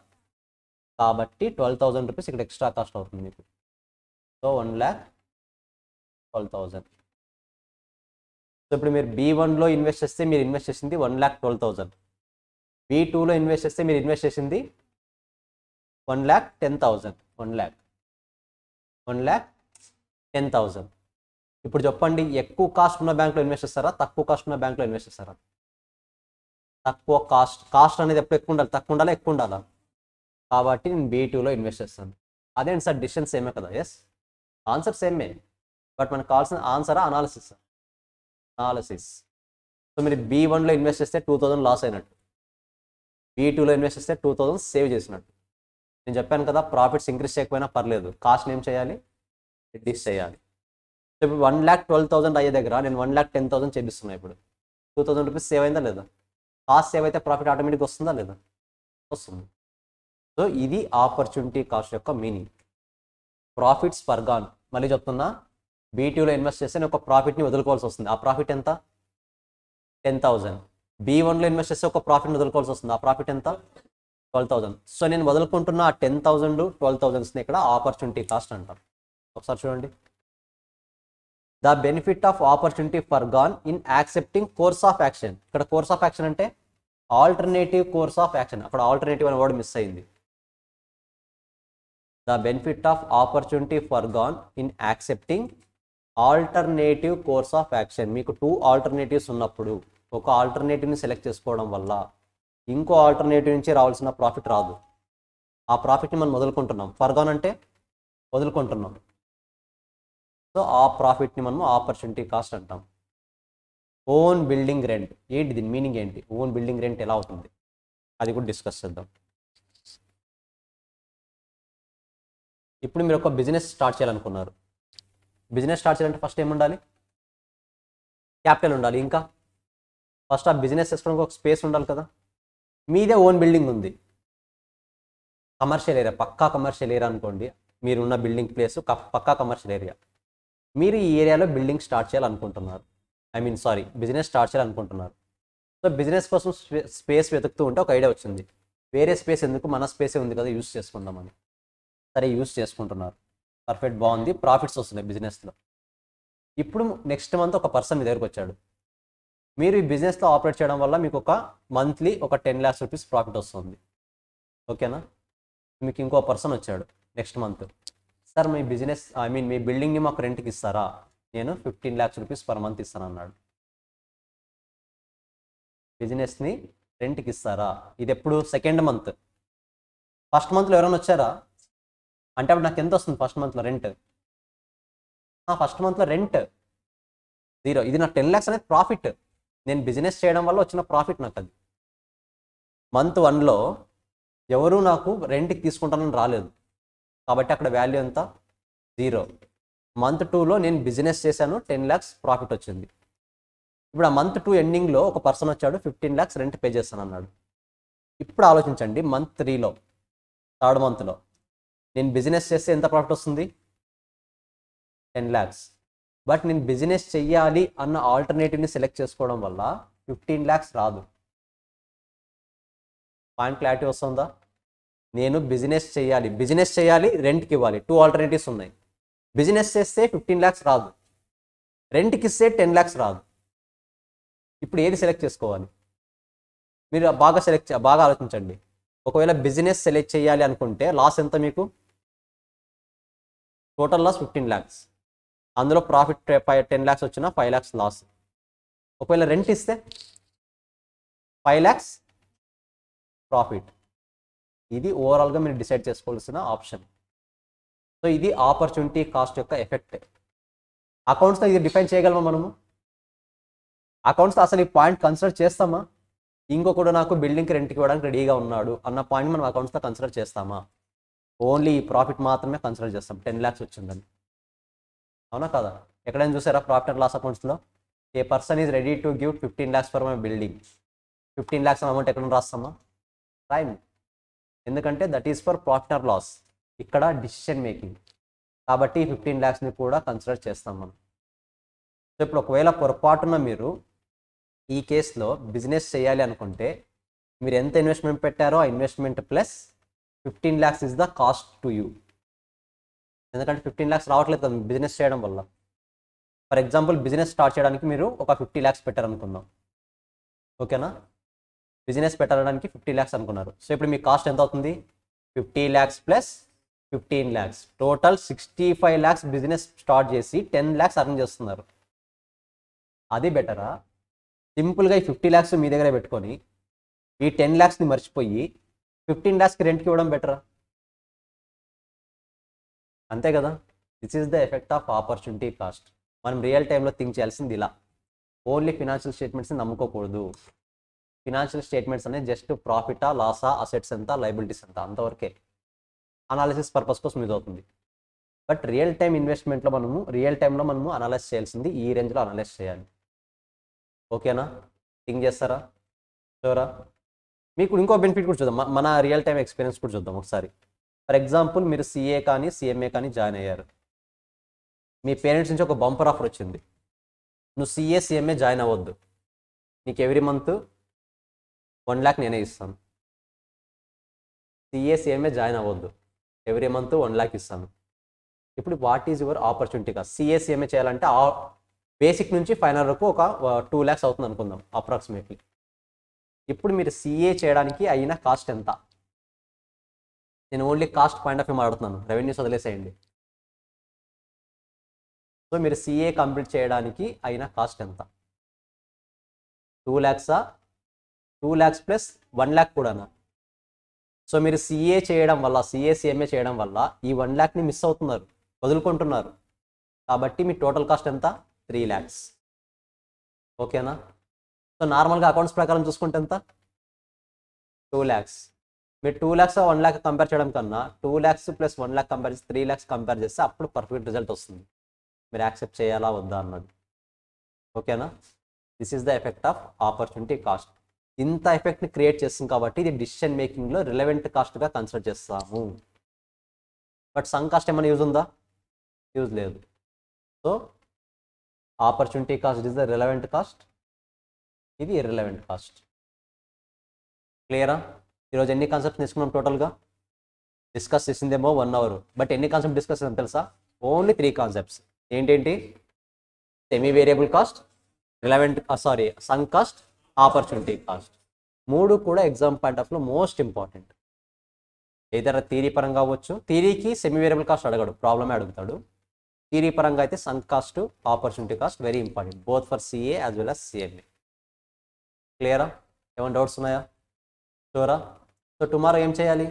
కాబట్టి ట్వెల్వ్ థౌజండ్ రూపీస్ ఇక్కడ ఎక్స్ట్రా కాస్ట్ అవుతుంది మీకు so one lakh twelve thousand so ఇప్పుడు మీరు బీ వన్లో ఇన్వెస్ట్ చేస్తే మీరు ఇన్వెస్ట్ చేసింది one lakh twelve thousand B టూలో ఇన్వెస్ట్ చేస్తే మీరు ఇన్వెస్ట్ చేసింది one lakh ten thousand one lakh one lakh ten thousand ఇప్పుడు చెప్పండి ఎక్కువ కాస్ట్ ఉన్న బ్యాంక్లో ఇన్వెస్ట్ చేస్తారా తక్కువ కాస్ట్ ఉన్న బ్యాంక్లో ఇన్వెస్ట్ చేస్తారా తక్కువ కాస్ట్ కాస్ట్ అనేది ఎప్పుడు ఎక్కువ ఉండాలి తక్కువ ఉండాలా ఎక్కువ ఉండాలా కాబట్టి నేను బీటీలో ఇన్వెస్ట్ చేస్తాను అదేంటి సార్ డిసిషన్ సేమే కదా ఎస్ ఆన్సర్ సేమే బట్ మనకు కావాల్సిన ఆన్సరా అనాలిసిస్ అనాలిసిస్ సో మీరు బీ వన్లో ఇన్వెస్ట్ చేస్తే టూ థౌజండ్ లాస్ అయినట్టు బీ టూలో ఇన్వెస్ట్ చేస్తే టూ థౌజండ్ సేవ్ చేసినట్టు నేను చెప్పాను కదా ప్రాఫిట్స్ ఇంక్రీజ్ చేయకపోయినా పర్లేదు కాస్ట్ ఏం చేయాలి రిడ్యూస్ చేయాలి ఇప్పుడు వన్ ల్యాక్ ట్వెల్వ్ థౌసండ్ అయ్యే దగ్గర నేను వన్ ల్యాక్ టెన్ థౌసండ్ చేపిస్తున్నాను ఇప్పుడు టూ థౌసండ్ రూపీస్ సేవ్ అయిందా లేదా కాస్ట్ సేవ్ అయితే ప్రాఫిట్ ఆటోమేటిక్గా వస్తుందా లేదా వస్తుంది సో ఇది ఆపర్చునిటీ కాస్ట్ యొక్క మీనింగ్ ప్రాఫిట్స్ పర్ గాన్ మళ్ళీ చెప్తున్నా బీటీలో ఇన్వెస్ట్ చేస్తే ఒక ప్రాఫిట్ని వదులుకోవాల్సి వస్తుంది ఆ ప్రాఫిట్ ఎంత టెన్ థౌసండ్ బీ వన్లో ఇన్వెస్ట్ చేస్తే ఒక ప్రాఫిట్ని వదులుకోవాల్సి వస్తుంది ఆ ప్రాఫిట్ ఎంత ట్వెల్వ్ థౌసండ్ సో నేను వదులుకుంటున్న ఆ టెన్ థౌసండ్ ట్వెల్వ్ థౌసండ్స్ని ఇక్కడ ఆపర్చునిటీ కాస్ట్ అంటారు ఒకసారి చూడండి the benefit of opportunity foregone in accepting course of action ఇక్కడ కోర్స్ ఆఫ్ యాక్షన్ అంటే ఆల్టర్నేటివ్ కోర్స్ ఆఫ్ యాక్షన్ అక్కడ ఆల్టర్నేటివ్ అనే వర్డ్ మిస్ అయింది the benefit of opportunity foregone in accepting alternative course of action మీకు two alternatives ఉన్నప్పుడు ఒక ఆల్టర్నేటివ్ని select చేసుకోవడం వల్ల ఇంకో ఆల్టర్నేటివ్ నుంచి రావాల్సిన ప్రాఫిట్ రాదు ఆ ప్రాఫిట్ని మనం వదులుకుంటున్నాం ఫర్గాన్ అంటే వదులుకుంటున్నాం సో ఆ ప్రాఫిట్ని మనం ఆపర్చునిటీ కాస్ట్ అంటాం ఓన్ బిల్డింగ్ రెంట్ ఏంటి దీని మీనింగ్ ఏంటి ఓన్ బిల్డింగ్ రెంట్ ఎలా అవుతుంది అది కూడా డిస్కస్ చేద్దాం ఇప్పుడు మీరు ఒక బిజినెస్ స్టార్ట్ చేయాలనుకున్నారు బిజినెస్ స్టార్ట్ చేయాలంటే ఫస్ట్ ఏముండాలి క్యాపిటల్ ఉండాలి ఇంకా ఫస్ట్ ఆ బిజినెస్ చేసుకోవడానికి ఒక స్పేస్ ఉండాలి కదా మీదే ఓన్ బిల్డింగ్ ఉంది కమర్షియల్ ఏరియా పక్కా కమర్షియల్ ఏరియా అనుకోండి మీరున్న బిల్డింగ్ ప్లేస్ పక్కా కమర్షియల్ ఏరియా మీరు ఈ ఏరియాలో బిల్డింగ్ స్టార్ట్ చేయాలనుకుంటున్నారు I mean sorry business start చేయాలనుకుంటున్నారు సో బిజినెస్ కోసం స్పేస్ వెతుకుతూ ఉంటే ఒక ఐడియా వచ్చింది వేరే స్పేస్ ఎందుకు మన స్పేసే ఉంది కదా యూస్ చేసుకుందామని సరే యూస్ చేసుకుంటున్నారు పర్ఫెక్ట్ బాగుంది ప్రాఫిట్స్ వస్తున్నాయి బిజినెస్లో ఇప్పుడు నెక్స్ట్ మంత్ ఒక పర్సన్ మీ దగ్గరకు వచ్చాడు మీరు ఈ బిజినెస్లో ఆపరేట్ చేయడం వల్ల మీకు ఒక మంత్లీ ఒక టెన్ ల్యాక్స్ రూపీస్ ప్రాఫిట్ వస్తుంది ఓకేనా మీకు ఇంకో పర్సన్ వచ్చాడు నెక్స్ట్ మంత్ సార్ మీ బిజినెస్ ఐ మీన్ మీ బిల్డింగ్ని మాకు రెంట్కి ఇస్తారా నేను fifteen lakhs rupees per month ఇస్తాను అన్నాడు బిజినెస్ని రెంట్కి ఇస్తారా ఇది ఎప్పుడు సెకండ్ మంత్ ఫస్ట్ మంత్లో ఎవరైనా వచ్చారా అంటే అప్పుడు నాకు ఎంత వస్తుంది ఫస్ట్ మంత్లో రెంట్ ఫస్ట్ మంత్లో రెంట్ జీరో ఇది నా టెన్ ల్యాక్స్ అనేది ప్రాఫిట్ నేను బిజినెస్ చేయడం వల్ల వచ్చిన ప్రాఫిట్ నాకు అది మంత్ వన్లో ఎవరు నాకు రెంట్కి తీసుకుంటానని రాలేదు కాబట్టి అక్కడ వాల్యూ ఎంత జీరో మంత్ టూలో నేను బిజినెస్ చేశాను టెన్ ల్యాక్స్ ప్రాఫిట్ వచ్చింది ఇప్పుడు ఆ మంత్ టూ ఎండింగ్లో ఒక పర్సన్ వచ్చాడు ఫిఫ్టీన్ ల్యాక్స్ రెంట్ పే చేస్తాను అన్నాడు ఇప్పుడు ఆలోచించండి మంత్ త్రీలో థర్డ్ మంత్లో నేను బిజినెస్ చేస్తే ఎంత ప్రాఫిట్ వస్తుంది టెన్ ల్యాక్స్ బట్ నేను బిజినెస్ చెయ్యాలి అన్న ఆల్టర్నేటివ్ని సెలెక్ట్ చేసుకోవడం వల్ల ఫిఫ్టీన్ ల్యాక్స్ రాదు పాయింట్ క్లారిటీ వస్తుందా నేను బిజినెస్ చేయాలి బిజినెస్ చేయాలి రెంట్కి ఇవ్వాలి టూ ఆల్టర్నేటివ్స్ ఉన్నాయి బిజినెస్ చేస్తే ఫిఫ్టీన్ ల్యాక్స్ రాదు రెంట్కి ఇస్తే టెన్ ల్యాక్స్ రాదు ఇప్పుడు ఏది సెలెక్ట్ చేసుకోవాలి మీరు బాగా సెలెక్ట్ బాగా ఆలోచించండి ఒకవేళ బిజినెస్ సెలెక్ట్ చేయాలి అనుకుంటే లాస్ ఎంత మీకు టోటల్ లాస్ ఫిఫ్టీన్ ల్యాక్స్ అందులో ప్రాఫిట్ ఫైవ్ టెన్ ల్యాక్స్ వచ్చినా ఫైవ్ ల్యాక్స్ లాస్ ఒకవేళ రెంట్ ఇస్తే ఫైవ్ ల్యాక్స్ ప్రాఫిట్ ఇది ఓవరాల్గా మీరు డిసైడ్ చేసుకోవాల్సిన ఆప్షన్ సో ఇది ఆపర్చునిటీ కాస్ట్ యొక్క ఎఫెక్ట్ అకౌంట్స్తో ఇది డిఫైన్ చేయగలమా మనము అకౌంట్స్తో అసలు ఈ పాయింట్ కన్సిడర్ చేస్తామా ఇంకొకడు నాకు బిల్డింగ్కి రెంట్కి ఇవ్వడానికి రెడీగా ఉన్నాడు అన్న పాయింట్ మనం అకౌంట్స్తో కన్సిడర్ చేస్తామా ఓన్లీ ఈ ప్రాఫిట్ మాత్రమే కన్సిడర్ చేస్తాం టెన్ ల్యాక్స్ వచ్చిందని అవునా కదా ఎక్కడైనా చూసారా ప్రాఫిట్ అండ్ లాస్ అకౌంట్స్లో a person is ready to give fifteen lakhs for my building fifteen lakhs amount ఎక్కడ రాస్తామా రాయండి ఎందుకంటే that is for profit or loss ఇక్కడ డిసిషన్ మేకింగ్ కాబట్టి ఫిఫ్టీన్ ల్యాక్స్ని కూడా కన్సిడర్ చేస్తాం మనం సో ఇప్పుడు ఒకవేళ పొరపాటున మీరు ఈ కేసులో బిజినెస్ చేయాలి అనుకుంటే మీరు ఎంత ఇన్వెస్ట్మెంట్ పెట్టారో ఆ investment plus fifteen lakhs is the cost to you ఎందుకంటే ఫిఫ్టీన్ ల్యాక్స్ రావట్లేదు కదా బిజినెస్ చేయడం వల్ల ఫర్ ఎగ్జాంపుల్ బిజినెస్ స్టార్ట్ చేయడానికి మీరు ఒక ఫిఫ్టీ ల్యాక్స్ పెట్టారనుకుందాం ఓకేనా బిజినెస్ పెట్టడానికి ఫిఫ్టీ ల్యాక్స్ అనుకున్నారు సో ఇప్పుడు మీ కాస్ట్ ఎంత అవుతుంది fifty lakhs plus fifteen lakhs total sixty five lakhs business start చేసి టెన్ ల్యాక్స్ అర్న్ చేస్తున్నారు అది బెటరా సింపుల్గా ఈ ఫిఫ్టీ ల్యాక్స్ మీ దగ్గరే పెట్టుకొని ఈ టెన్ ల్యాక్స్ని మర్చిపోయి ఫిఫ్టీన్ ల్యాక్స్కి రెంట్కి ఇవ్వడం బెటరా అంతే కదా this is the effect of opportunity cost మనం రియల్ టైంలో థింక్ చేయాల్సింది ఇలా ఓన్లీ ఫినాన్షియల్ స్టేట్మెంట్స్ని నమ్ముకోకూడదు ఫినాన్షియల్ స్టేట్మెంట్స్ అనేది జస్ట్ ప్రాఫిటా లాసా అసెట్స్ ఎంత లైబిలిటీస్ ఎంత అంతవరకే అనాలిసిస్ పర్పస్ కోసం ఇది అవుతుంది బట్ రియల్ టైం ఇన్వెస్ట్మెంట్లో మనము రియల్ టైంలో మనము అనలైజ్ చేయాల్సింది ఈ రేంజ్లో అనలైజ్ చేయాలి ఓకేనా థింక్ చేస్తారా చూరా మీకు ఇంకో బెనిఫిట్ కూడా చూద్దాం మన రియల్ టైం ఎక్స్పీరియన్స్ కూడా చూద్దాం ఒకసారి ఫర్ ఎగ్జాంపుల్ మీరు సీఏ కానీ సీఎంఏ కానీ జాయిన్ అయ్యారు మీ పేరెంట్స్ నుంచి ఒక బంపర్ ఆఫర్ వచ్చింది నువ్వు సీఏ సీఎంఏ జాయిన్ అవ్వద్దు నీకు ఎవ్రీ మంత్ వన్ ల్యాక్ నేనే ఇస్తాను సిఏసిఎంఏ జాయిన్ అవ్వద్దు ఎవ్రీ మంత్ వన్ ల్యాక్ ఇస్తాను ఇప్పుడు వాట్ ఈజ్ యువర్ ఆపర్చునిటీగా సిఏసిఎంఏ చేయాలంటే బేసిక్ నుంచి ఫైనల్ వరకు ఒక టూ ల్యాక్స్ అవుతుంది అనుకుందాం అప్రాక్సిమేట్లీ ఇప్పుడు మీరు సిఏ చేయడానికి అయిన కాస్ట్ ఎంత నేను only cost point of view మాట్లాడుతున్నాను రెవెన్యూస్ వదిలేసేయండి సో మీరు సిఏ కంప్లీట్ చేయడానికి అయిన కాస్ట్ ఎంత టూ ల్యాక్సా two lakhs plus one lakh కూడానా సో మీరు సిఏ చేయడం వల్ల సిఏ సిఎంఏ చేయడం వల్ల ఈ వన్ ల్యాక్ని మిస్ అవుతున్నారు వదులుకుంటున్నారు కాబట్టి మీ టోటల్ కాస్ట్ ఎంత త్రీ ల్యాక్స్ ఓకేనా సో నార్మల్గా అకౌంట్స్ ప్రకారం చూసుకుంటే ఎంత టూ ల్యాక్స్ మీరు two lakhs one lakh compare చేయడం కన్నా two lakhs plus one lakh compare చేసి త్రీ ల్యాక్స్ కంపేర్ చేస్తే అప్పుడు పర్ఫెక్ట్ రిజల్ట్ వస్తుంది మీరు యాక్సెప్ట్ చేయాలా వద్దా అన్నది ఓకేనా this is the effect of opportunity cost ఇంత ఎఫెక్ట్ని క్రియేట్ చేస్తుంది కాబట్టి ఇది డిసిషన్ మేకింగ్లో రిలవెంట్ కాస్ట్గా కన్సిడర్ చేస్తాము బట్ సంగ్ కాస్ట్ ఏమైనా యూజ్ ఉందా యూజ్ లేదు so opportunity cost is the relevant cost ఇది ఇర్రిలవెంట్ కాస్ట్ క్లియరా ఈరోజు ఎన్ని కాన్సెప్ట్స్ తీసుకున్నాం టోటల్గా డిస్కస్ చేసిందేమో వన్ అవర్ బట్ ఎన్ని కాన్సెప్ట్ డిస్కస్ చేసాం తెలుసా ఓన్లీ త్రీ కాన్సెప్ట్స్ ఏంటేంటి semi variable cost relevant sorry sunk cost opportunity cost మూడు కూడా ఎగ్జామ్ పాయింట్ ఆఫ్లో మోస్ట్ ఇంపార్టెంట్ ఏదైనా థీరీ పరంగా అవ్వచ్చు థీరీకి సెమీ వేరియబుల్ కాస్ట్ అడగడు ప్రాబ్లమే అడుగుతాడు థీరీ పరంగా అయితే sunk cost opportunity cost very important both for CA as well as CMA క్లియరా ఏమైనా డౌట్స్ ఉన్నాయా షూరా సో టుమారో ఏం చేయాలి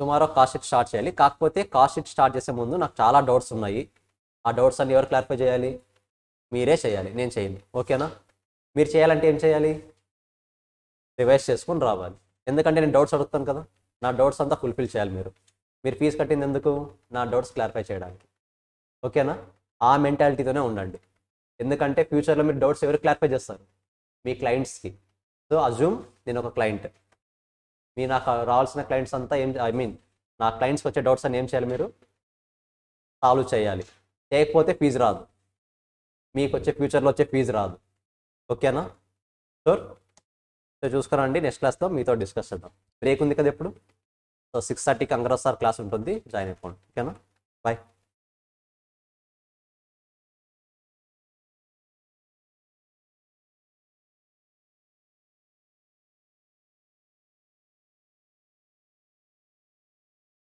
టుమారో కాస్ట్ స్టార్ట్ చేయాలి కాకపోతే కాస్ట్ స్టార్ట్ చేసే ముందు నాకు చాలా డౌట్స్ ఉన్నాయి ఆ డౌట్స్ అన్ని ఎవరు క్లారిఫై చేయాలి మీరే చేయాలి నేను చేయను ఓకేనా మీరు చేయాలంటే ఏం చేయాలి రివైజ్ చేసుకొని రావాలి ఎందుకంటే నేను డౌట్స్ అడుగుతాను కదా నా డౌట్స్ అంతా ఫుల్ఫిల్ చేయాలి మీరు మీరు ఫీజు కట్టింది ఎందుకు నా డౌట్స్ క్లారిఫై చేయడానికి ఓకేనా ఆ మెంటాలిటీతోనే ఉండండి ఎందుకంటే ఫ్యూచర్లో మీరు డౌట్స్ ఎవరు క్లారిఫై చేస్తారు మీ క్లయింట్స్కి సో అజ్యూమ్ నేను ఒక క్లయింట్ మీ నాకు రావాల్సిన క్లయింట్స్ అంతా ఏం ఐ మీన్ నా క్లయింట్స్కి వచ్చే డౌట్స్ అని ఏం చేయాలి మీరు సాల్వ్ చేయాలి చేయకపోతే ఫీజు రాదు మీకు వచ్చే ఫ్యూచర్లో వచ్చే ఫీజు రాదు ఓకేనా షూర్ సో చూసుకురండి నెక్స్ట్ క్లాస్లో మీతో డిస్కస్ చేద్దాం బ్రేక్ ఉంది కదా ఎప్పుడు సో సిక్స్ థర్టీకి అంగరాజ్ సార్ క్లాస్ ఉంటుంది జాయిన్ అయిపోండి ఓకేనా బాయ్